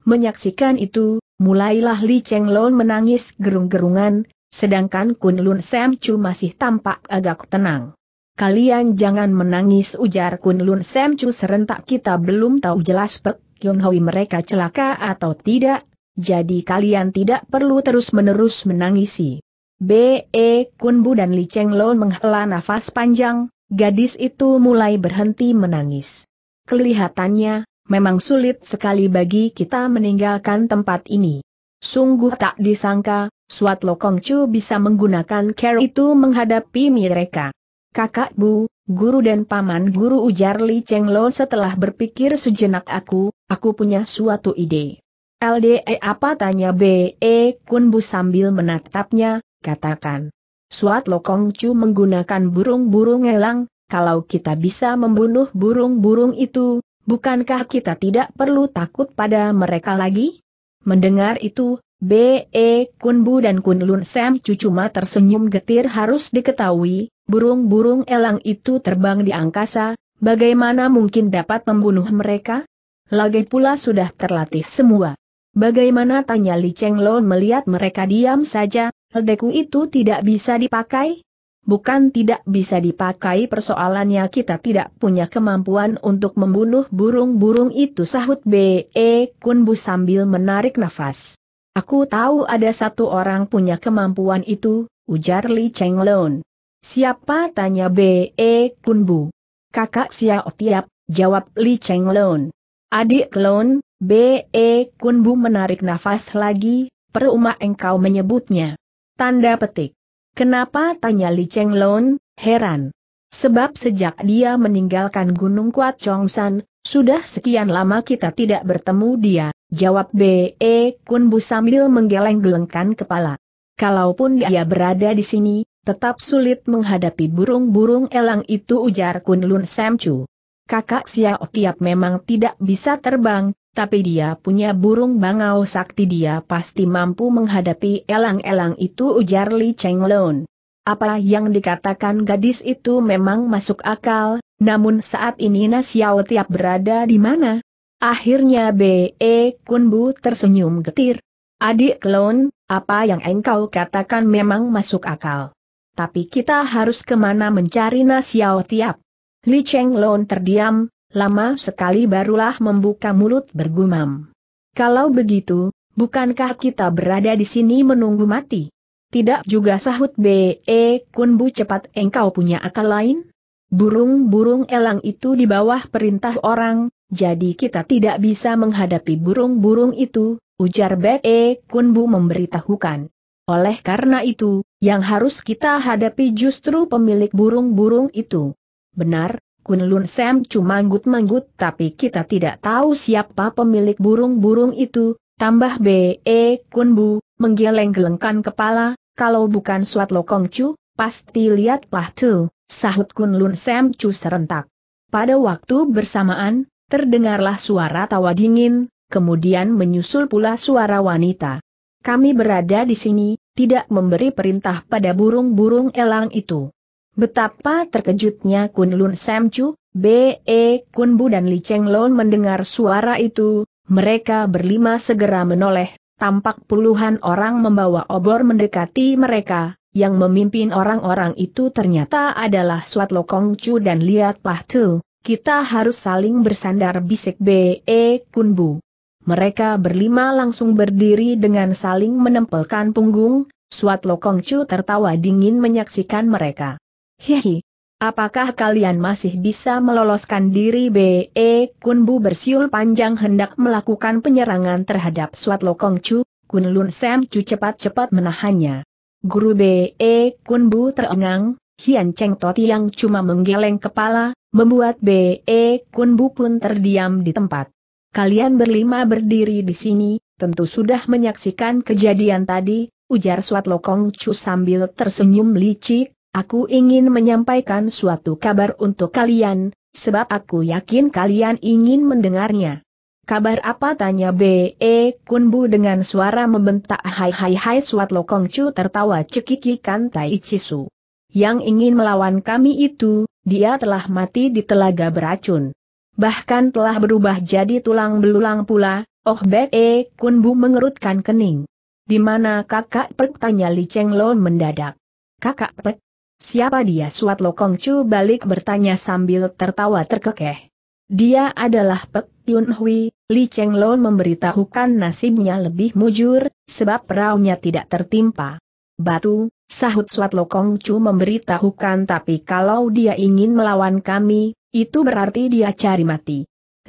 Menyaksikan itu, mulailah Li Cheng Lon menangis gerung-gerungan, sedangkan Kun Lun Sam Chu masih tampak agak tenang. Kalian jangan menangis ujar Kun Lun Sam Chu serentak kita belum tahu jelas Pek Yong mereka celaka atau tidak, jadi kalian tidak perlu terus-menerus menangisi. B.E. Kunbu dan Li Cheng Lo menghela nafas panjang, gadis itu mulai berhenti menangis. Kelihatannya, memang sulit sekali bagi kita meninggalkan tempat ini. Sungguh tak disangka, Suat Lokong Chu bisa menggunakan care itu menghadapi mereka. Kakak Bu, guru dan paman guru ujar Li Cheng Lo setelah berpikir sejenak aku, aku punya suatu ide. LDE apa tanya B.E. Kunbu sambil menatapnya, katakan. Suat Lokong Chu menggunakan burung-burung elang, kalau kita bisa membunuh burung-burung itu, bukankah kita tidak perlu takut pada mereka lagi? Mendengar itu, B.E. Kunbu dan Kunlun Sam cuma tersenyum getir harus diketahui, burung-burung elang itu terbang di angkasa, bagaimana mungkin dapat membunuh mereka? Lagi pula sudah terlatih semua. Bagaimana tanya Li Cheng Lo melihat mereka diam saja, ledeku itu tidak bisa dipakai? Bukan tidak bisa dipakai persoalannya kita tidak punya kemampuan untuk membunuh burung-burung itu sahut B.E. Kunbu sambil menarik nafas. Aku tahu ada satu orang punya kemampuan itu, ujar Li Cheng Chenglon. Siapa tanya B.E. Kunbu? Kakak Xiao Tiap, jawab Li Cheng Chenglon. Adik Lon, B.E. Kunbu menarik nafas lagi, peruma engkau menyebutnya. Tanda petik. Kenapa tanya Li Cheng Lon, heran. Sebab sejak dia meninggalkan Gunung Kuat Chongsan, sudah sekian lama kita tidak bertemu dia, jawab B.E. Kunbu sambil menggeleng-gelengkan kepala. Kalaupun dia berada di sini, tetap sulit menghadapi burung-burung elang itu ujar Kunlun Samcu. Kakak Xiao Tiap memang tidak bisa terbang, tapi dia punya burung bangau sakti dia pasti mampu menghadapi elang-elang itu ujar Li Cheng Lun. Apa yang dikatakan gadis itu memang masuk akal, namun saat ini Nasiao tiap berada di mana? Akhirnya B.E. Kunbu tersenyum getir. Adik klon, apa yang engkau katakan memang masuk akal. Tapi kita harus kemana mencari Nasiao tiap? Li Cheng Lun terdiam, lama sekali barulah membuka mulut bergumam. Kalau begitu, bukankah kita berada di sini menunggu mati? Tidak juga sahut B.E. Kunbu cepat engkau punya akal lain? Burung-burung elang itu di bawah perintah orang, jadi kita tidak bisa menghadapi burung-burung itu, ujar B.E. Kunbu memberitahukan. Oleh karena itu, yang harus kita hadapi justru pemilik burung-burung itu. Benar, Kunlun Sam cuma manggut-manggut tapi kita tidak tahu siapa pemilik burung-burung itu, tambah B.E. Kun Bu, menggeleng-gelengkan kepala, kalau bukan Suat Lokong Chu, pasti lihat Pah Tu, sahut Kunlun Sam Chu serentak. Pada waktu bersamaan, terdengarlah suara tawa dingin, kemudian menyusul pula suara wanita. Kami berada di sini, tidak memberi perintah pada burung-burung elang itu. Betapa terkejutnya Kun Lun Sam B.E. Kun Bu dan Li Cheng Lon mendengar suara itu, mereka berlima segera menoleh, tampak puluhan orang membawa obor mendekati mereka, yang memimpin orang-orang itu ternyata adalah Suat Lokong Chu dan Liat Pah Tu. Kita harus saling bersandar bisik B.E. Kun Bu. Mereka berlima langsung berdiri dengan saling menempelkan punggung, Suat Lokong Chu tertawa dingin menyaksikan mereka. Hihi. Apakah kalian masih bisa meloloskan diri B.E. E, Bu bersiul panjang hendak melakukan penyerangan terhadap Swat Lokong Chu, Kun Lun Sam Chu cepat-cepat menahannya. Guru B.E. E, Bu terengang, Hian Cheng Toti yang cuma menggeleng kepala, membuat B.E. E, Bu pun terdiam di tempat. Kalian berlima berdiri di sini, tentu sudah menyaksikan kejadian tadi, ujar Swat Lokong Chu sambil tersenyum licik, Aku ingin menyampaikan suatu kabar untuk kalian, sebab aku yakin kalian ingin mendengarnya. Kabar apa tanya B.E. Kunbu dengan suara membentak hai hai hai suat lokong cu tertawa cekikikan Tai Chisu. Yang ingin melawan kami itu, dia telah mati di telaga beracun. Bahkan telah berubah jadi tulang belulang pula, Oh Be Kunbu mengerutkan kening. Di mana kakak Pek tanya Li Cheng Lo mendadak. Kakak Pek, Siapa dia Suat Lokong Chu balik bertanya sambil tertawa terkekeh. Dia adalah Pek Yun Hui, Li Cheng Lon memberitahukan nasibnya lebih mujur, sebab perahunya tidak tertimpa. Batu, sahut Suat Lokong Chu memberitahukan tapi kalau dia ingin melawan kami, itu berarti dia cari mati.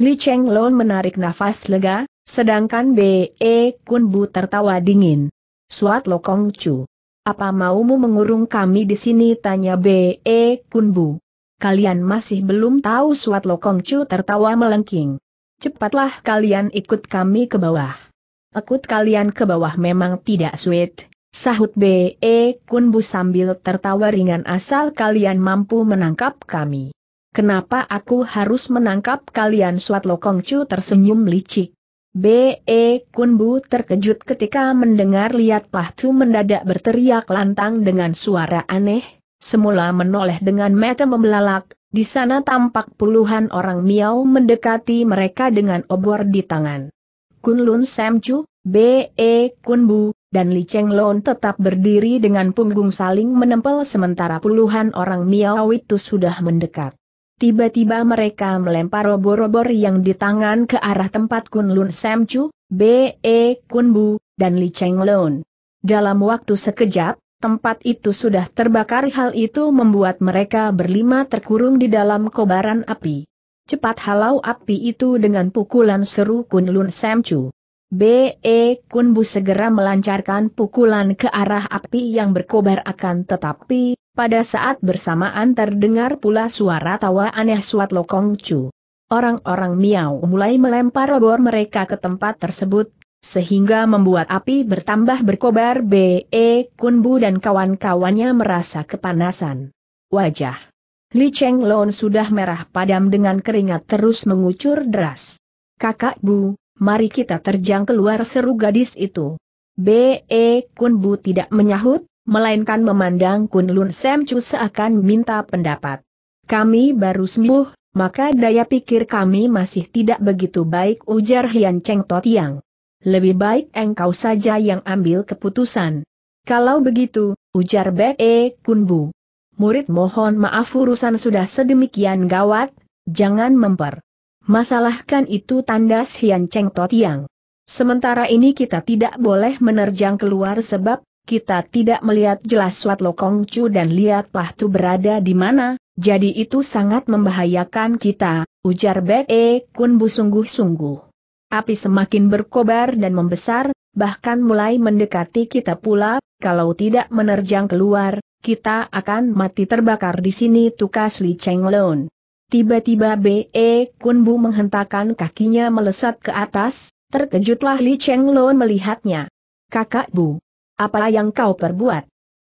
Li Cheng Lon menarik nafas lega, sedangkan B.E. E Kun Bu tertawa dingin. Suat Lokong Chu. Apa maumu mengurung kami di sini? Tanya B.E. Kunbu. Kalian masih belum tahu Suat Lokongcu tertawa melengking. Cepatlah kalian ikut kami ke bawah. Ikut kalian ke bawah memang tidak sweet, sahut B.E. Kunbu sambil tertawa ringan asal kalian mampu menangkap kami. Kenapa aku harus menangkap kalian Suat Lokongcu tersenyum licik. B.E. Kunbu terkejut ketika mendengar lihat Pahtu mendadak berteriak lantang dengan suara aneh, semula menoleh dengan mata membelalak, di sana tampak puluhan orang miau mendekati mereka dengan obor di tangan. Kunlun Chu, B.E. Kunbu, dan Li Cheng Lon tetap berdiri dengan punggung saling menempel sementara puluhan orang miau itu sudah mendekat. Tiba-tiba mereka melempar obor-obor yang di tangan ke arah tempat Kunlun Chu, B.E. Kunbu, dan Li Cheng Lun. Dalam waktu sekejap, tempat itu sudah terbakar hal itu membuat mereka berlima terkurung di dalam kobaran api. Cepat halau api itu dengan pukulan seru Kunlun Chu. B.E. Kunbu segera melancarkan pukulan ke arah api yang berkobar akan tetapi, pada saat bersamaan terdengar pula suara tawa aneh Suat Lokong Chu. Orang-orang Miao mulai melempar obor mereka ke tempat tersebut, sehingga membuat api bertambah berkobar B.E. E, Kunbu dan kawan-kawannya merasa kepanasan. Wajah Li Cheng Lon sudah merah padam dengan keringat terus mengucur deras. Kakak Bu, mari kita terjang keluar seru gadis itu. B.E. E, Kunbu tidak menyahut, melainkan memandang Kun Lun Sam Chu seakan minta pendapat. Kami baru sembuh, maka daya pikir kami masih tidak begitu baik ujar Hian Cheng Totiang. Lebih baik engkau saja yang ambil keputusan. Kalau begitu, ujar Be e Bu. Murid mohon maaf urusan sudah sedemikian gawat, jangan memper. Masalahkan itu tandas Hian Cheng Totiang. Sementara ini kita tidak boleh menerjang keluar sebab kita tidak melihat jelas Swat Lokong Chu dan lihat Pahtu berada di mana, jadi itu sangat membahayakan kita, ujar Bek E Kun Bu sungguh-sungguh. Api semakin berkobar dan membesar, bahkan mulai mendekati kita pula, kalau tidak menerjang keluar, kita akan mati terbakar di sini tukas Li Cheng Lon. Tiba-tiba B.E. E Kun Bu menghentakkan kakinya melesat ke atas, terkejutlah Li Cheng Lon melihatnya. Kakak Bu, apa yang kau perbuat?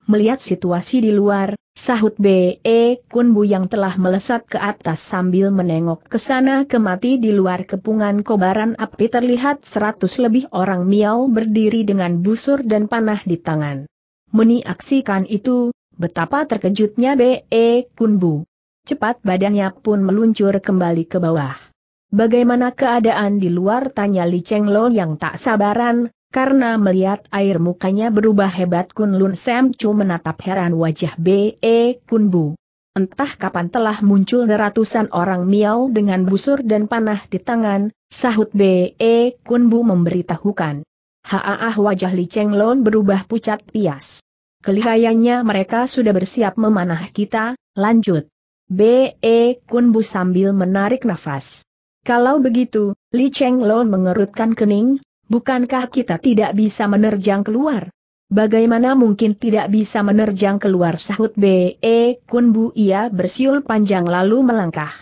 Melihat situasi di luar, sahut B.E. E, Kunbu yang telah melesat ke atas sambil menengok ke sana kemati di luar kepungan kobaran api terlihat seratus lebih orang miau berdiri dengan busur dan panah di tangan. Meniaksikan itu, betapa terkejutnya B.E. E, Kunbu. Cepat badannya pun meluncur kembali ke bawah. Bagaimana keadaan di luar tanya Li Cheng Lo yang tak sabaran, karena melihat air mukanya berubah hebat Kun Lun Sam Chu menatap heran wajah B.E. Kun Bu. Entah kapan telah muncul ratusan orang miau dengan busur dan panah di tangan, sahut B.E. Kun Bu memberitahukan. Haaah wajah Li Cheng Lon berubah pucat pias. Kelihayanya mereka sudah bersiap memanah kita, lanjut. B.E. Kun Bu sambil menarik nafas. Kalau begitu, Li Cheng Lon mengerutkan kening, Bukankah kita tidak bisa menerjang keluar? Bagaimana mungkin tidak bisa menerjang keluar sahut B.E. Kunbu ia bersiul panjang lalu melangkah.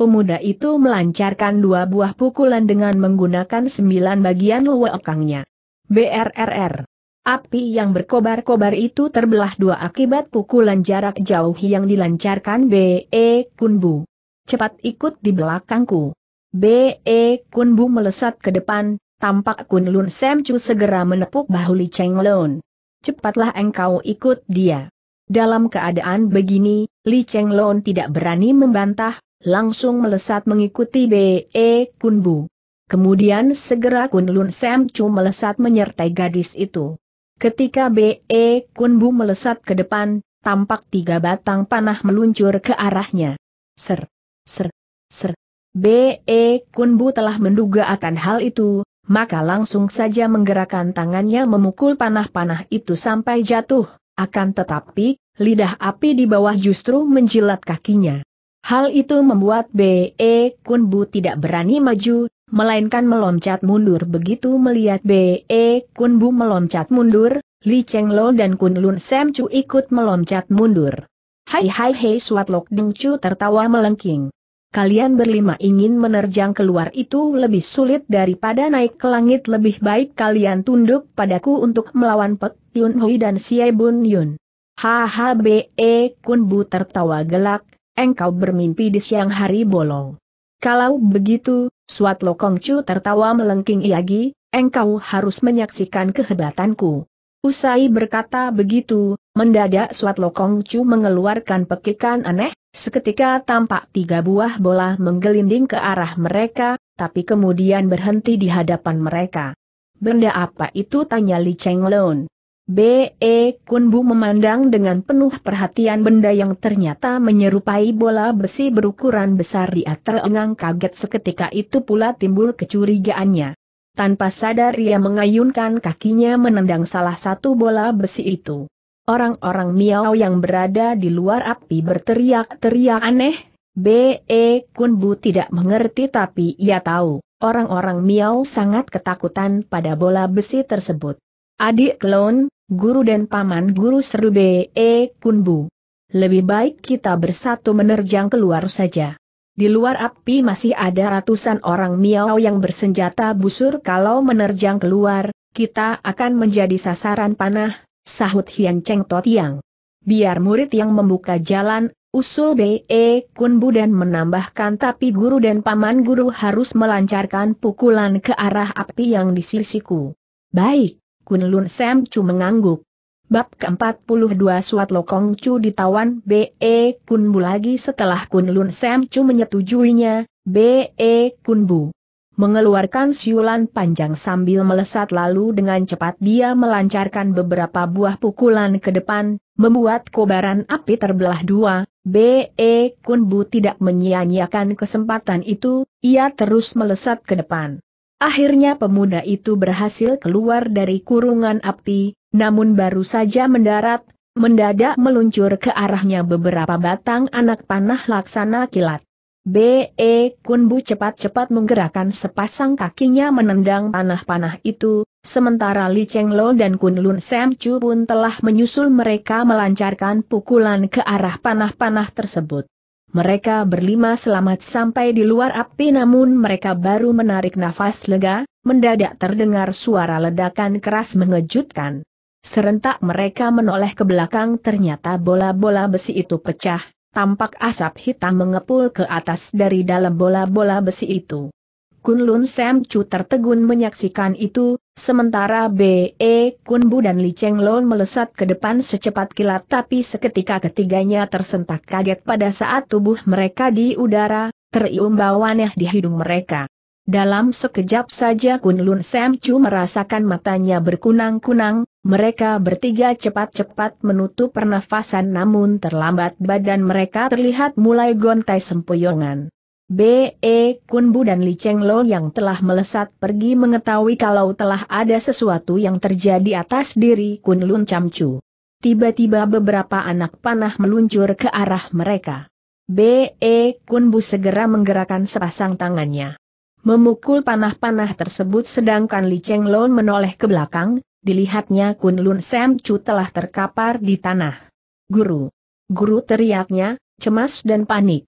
Pemuda itu melancarkan dua buah pukulan dengan menggunakan sembilan bagian luwekangnya. BRRR. Api yang berkobar-kobar itu terbelah dua akibat pukulan jarak jauh yang dilancarkan B.E. Kunbu. Cepat ikut di belakangku. B.E. Kunbu melesat ke depan, Tampak Kun Lun Sam Chu segera menepuk bahu Li Cheng Lun. Cepatlah engkau ikut dia. Dalam keadaan begini, Li Cheng Lun tidak berani membantah, langsung melesat mengikuti B.E. Kun Bu. Kemudian segera Kun Lun Sam Chu melesat menyertai gadis itu. Ketika B.E. Kun Bu melesat ke depan, tampak tiga batang panah meluncur ke arahnya. Ser, ser, ser. B.E. Kun Bu telah menduga akan hal itu, maka langsung saja menggerakkan tangannya memukul panah-panah itu sampai jatuh, akan tetapi, lidah api di bawah justru menjilat kakinya. Hal itu membuat B.E. Kunbu tidak berani maju, melainkan meloncat mundur begitu melihat B.E. Kunbu meloncat mundur, Li Cheng Lo dan Kun Lun Sam Chu ikut meloncat mundur. Hai hai hai Suat Lok Deng Chu tertawa melengking kalian berlima ingin menerjang keluar itu lebih sulit daripada naik ke langit lebih baik kalian tunduk padaku untuk melawan Pek Yun Hui dan Xie Bun Yun. Haha Be e, Kun Bu tertawa gelak, engkau bermimpi di siang hari bolong. Kalau begitu, Suat Lokong Chu tertawa melengking Iagi, engkau harus menyaksikan kehebatanku. Usai berkata begitu, Mendadak Suat Lokong Chu mengeluarkan pekikan aneh, seketika tampak tiga buah bola menggelinding ke arah mereka, tapi kemudian berhenti di hadapan mereka. Benda apa itu tanya Li Cheng Lun. B.E. Bu memandang dengan penuh perhatian benda yang ternyata menyerupai bola besi berukuran besar dia terengang kaget seketika itu pula timbul kecurigaannya. Tanpa sadar ia mengayunkan kakinya menendang salah satu bola besi itu. Orang-orang Miao yang berada di luar api berteriak-teriak aneh. B.E. Kunbu tidak mengerti tapi ia tahu, orang-orang Miao sangat ketakutan pada bola besi tersebut. Adik klon, guru dan paman guru seru B.E. Kunbu. Lebih baik kita bersatu menerjang keluar saja. Di luar api masih ada ratusan orang Miao yang bersenjata busur kalau menerjang keluar, kita akan menjadi sasaran panah, sahut Hian Cheng Totiang. Biar murid yang membuka jalan, usul B.E. Kun Bu dan menambahkan tapi guru dan paman guru harus melancarkan pukulan ke arah api yang di sisiku. Baik, Kun Lun Sam Chu mengangguk. Bab ke-42 Suat Lokong Chu ditawan B.E. Kun Bu lagi setelah Kun Lun Sam Chu menyetujuinya, B.E. Kun Bu mengeluarkan siulan panjang sambil melesat lalu dengan cepat dia melancarkan beberapa buah pukulan ke depan, membuat kobaran api terbelah dua, B.E. Kunbu tidak menyia-nyiakan kesempatan itu, ia terus melesat ke depan. Akhirnya pemuda itu berhasil keluar dari kurungan api, namun baru saja mendarat, mendadak meluncur ke arahnya beberapa batang anak panah laksana kilat. B.E. Kunbu cepat-cepat menggerakkan sepasang kakinya menendang panah-panah itu, sementara Li Cheng Lo dan Kun Lun Sam Chu pun telah menyusul mereka melancarkan pukulan ke arah panah-panah tersebut. Mereka berlima selamat sampai di luar api namun mereka baru menarik nafas lega, mendadak terdengar suara ledakan keras mengejutkan. Serentak mereka menoleh ke belakang ternyata bola-bola besi itu pecah, tampak asap hitam mengepul ke atas dari dalam bola-bola besi itu. Kunlun Sam Chu tertegun menyaksikan itu, sementara B.E. Kun Bu dan Li Cheng Lon melesat ke depan secepat kilat tapi seketika ketiganya tersentak kaget pada saat tubuh mereka di udara, terium bau di hidung mereka. Dalam sekejap saja Kunlun Sam Chu merasakan matanya berkunang-kunang, mereka bertiga cepat-cepat menutup pernafasan namun terlambat badan mereka terlihat mulai gontai sempoyongan. B.E. Kunbu dan Li Cheng Lo yang telah melesat pergi mengetahui kalau telah ada sesuatu yang terjadi atas diri Kun Lun Camcu. Tiba-tiba beberapa anak panah meluncur ke arah mereka. B.E. Kunbu segera menggerakkan sepasang tangannya. Memukul panah-panah tersebut sedangkan Li Cheng Lo menoleh ke belakang, Dilihatnya Kun Lun Sam Chu telah terkapar di tanah. Guru. Guru teriaknya, cemas dan panik.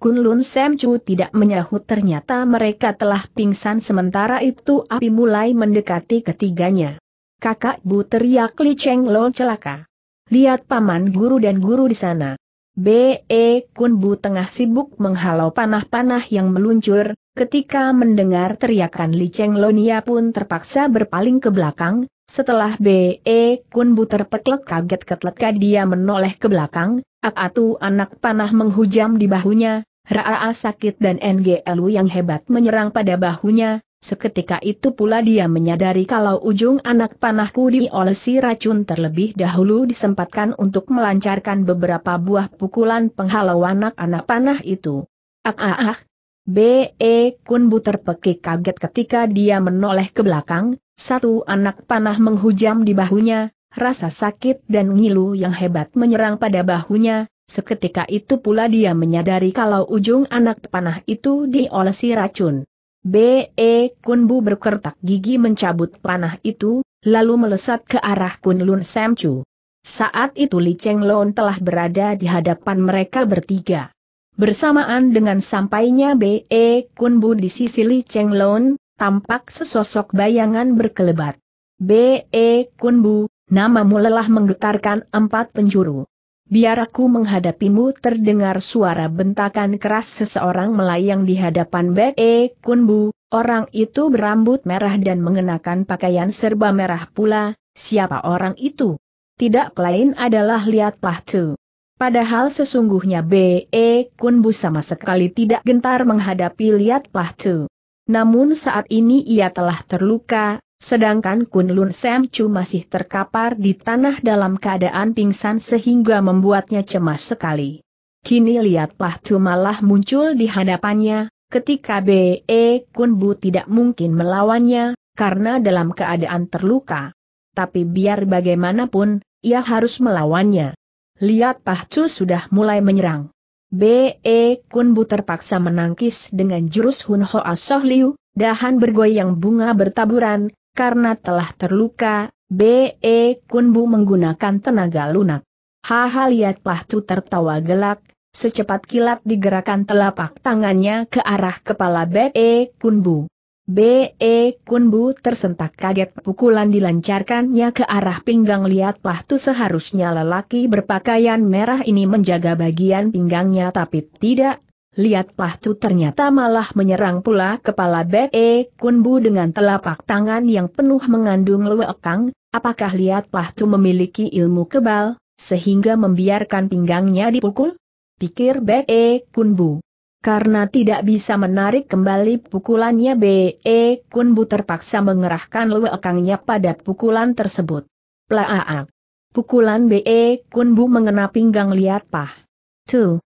Kun Lun Sam Chu tidak menyahut ternyata mereka telah pingsan sementara itu api mulai mendekati ketiganya. Kakak Bu teriak Li Cheng Lo celaka. Lihat paman guru dan guru di sana. B.E. Kun Bu tengah sibuk menghalau panah-panah yang meluncur, ketika mendengar teriakan Li Cheng Lonia pun terpaksa berpaling ke belakang, setelah B.E. Kunbu terpeklek kaget ketleka dia menoleh ke belakang, Akatu anak panah menghujam di bahunya, Raa sakit dan NGLU yang hebat menyerang pada bahunya, seketika itu pula dia menyadari kalau ujung anak panahku diolesi racun terlebih dahulu disempatkan untuk melancarkan beberapa buah pukulan penghalau anak-anak panah itu. ak ah, ah. B.E. Kunbu terpeki kaget ketika dia menoleh ke belakang, satu anak panah menghujam di bahunya, rasa sakit dan ngilu yang hebat menyerang pada bahunya, seketika itu pula dia menyadari kalau ujung anak panah itu diolesi racun. B.E. Kunbu berkertak gigi mencabut panah itu, lalu melesat ke arah Kunlun Samchu. Saat itu Li Cheng Lon telah berada di hadapan mereka bertiga. Bersamaan dengan sampainya B.E. Kunbu di sisi Li Cheng Lon, tampak sesosok bayangan berkelebat. B.E. Kunbu, namamu lelah menggetarkan empat penjuru. Biar aku menghadapimu terdengar suara bentakan keras seseorang melayang di hadapan B.E. Kunbu, orang itu berambut merah dan mengenakan pakaian serba merah pula, siapa orang itu? Tidak lain adalah Liat Pahtu. Padahal sesungguhnya B.E. Kunbu sama sekali tidak gentar menghadapi Liat Pahtu. Namun saat ini ia telah terluka, sedangkan Kunlun Lun Sam Chu masih terkapar di tanah dalam keadaan pingsan sehingga membuatnya cemas sekali. Kini Pah Tu malah muncul di hadapannya, ketika B.E. Kun Bu tidak mungkin melawannya, karena dalam keadaan terluka. Tapi biar bagaimanapun, ia harus melawannya. Lihat Pahcu sudah mulai menyerang. B.E. Kunbu terpaksa menangkis dengan jurus Hun Hoa Soh Liu, dahan bergoyang bunga bertaburan, karena telah terluka, B.E. Kunbu menggunakan tenaga lunak. Haha lihat Pahtu tertawa gelak, secepat kilat digerakkan telapak tangannya ke arah kepala B.E. Kunbu. B.E. Kunbu tersentak kaget pukulan dilancarkannya ke arah pinggang lihat pahtu seharusnya lelaki berpakaian merah ini menjaga bagian pinggangnya tapi tidak. Lihat pahtu ternyata malah menyerang pula kepala B.E. Kunbu dengan telapak tangan yang penuh mengandung lewekang, apakah lihat pahtu memiliki ilmu kebal, sehingga membiarkan pinggangnya dipukul? Pikir B.E. Kunbu. Karena tidak bisa menarik kembali pukulannya B.E. Kunbu terpaksa mengerahkan lewekangnya pada pukulan tersebut. Plaaak. Pukulan B.E. Kunbu mengena pinggang liat pah. Tu.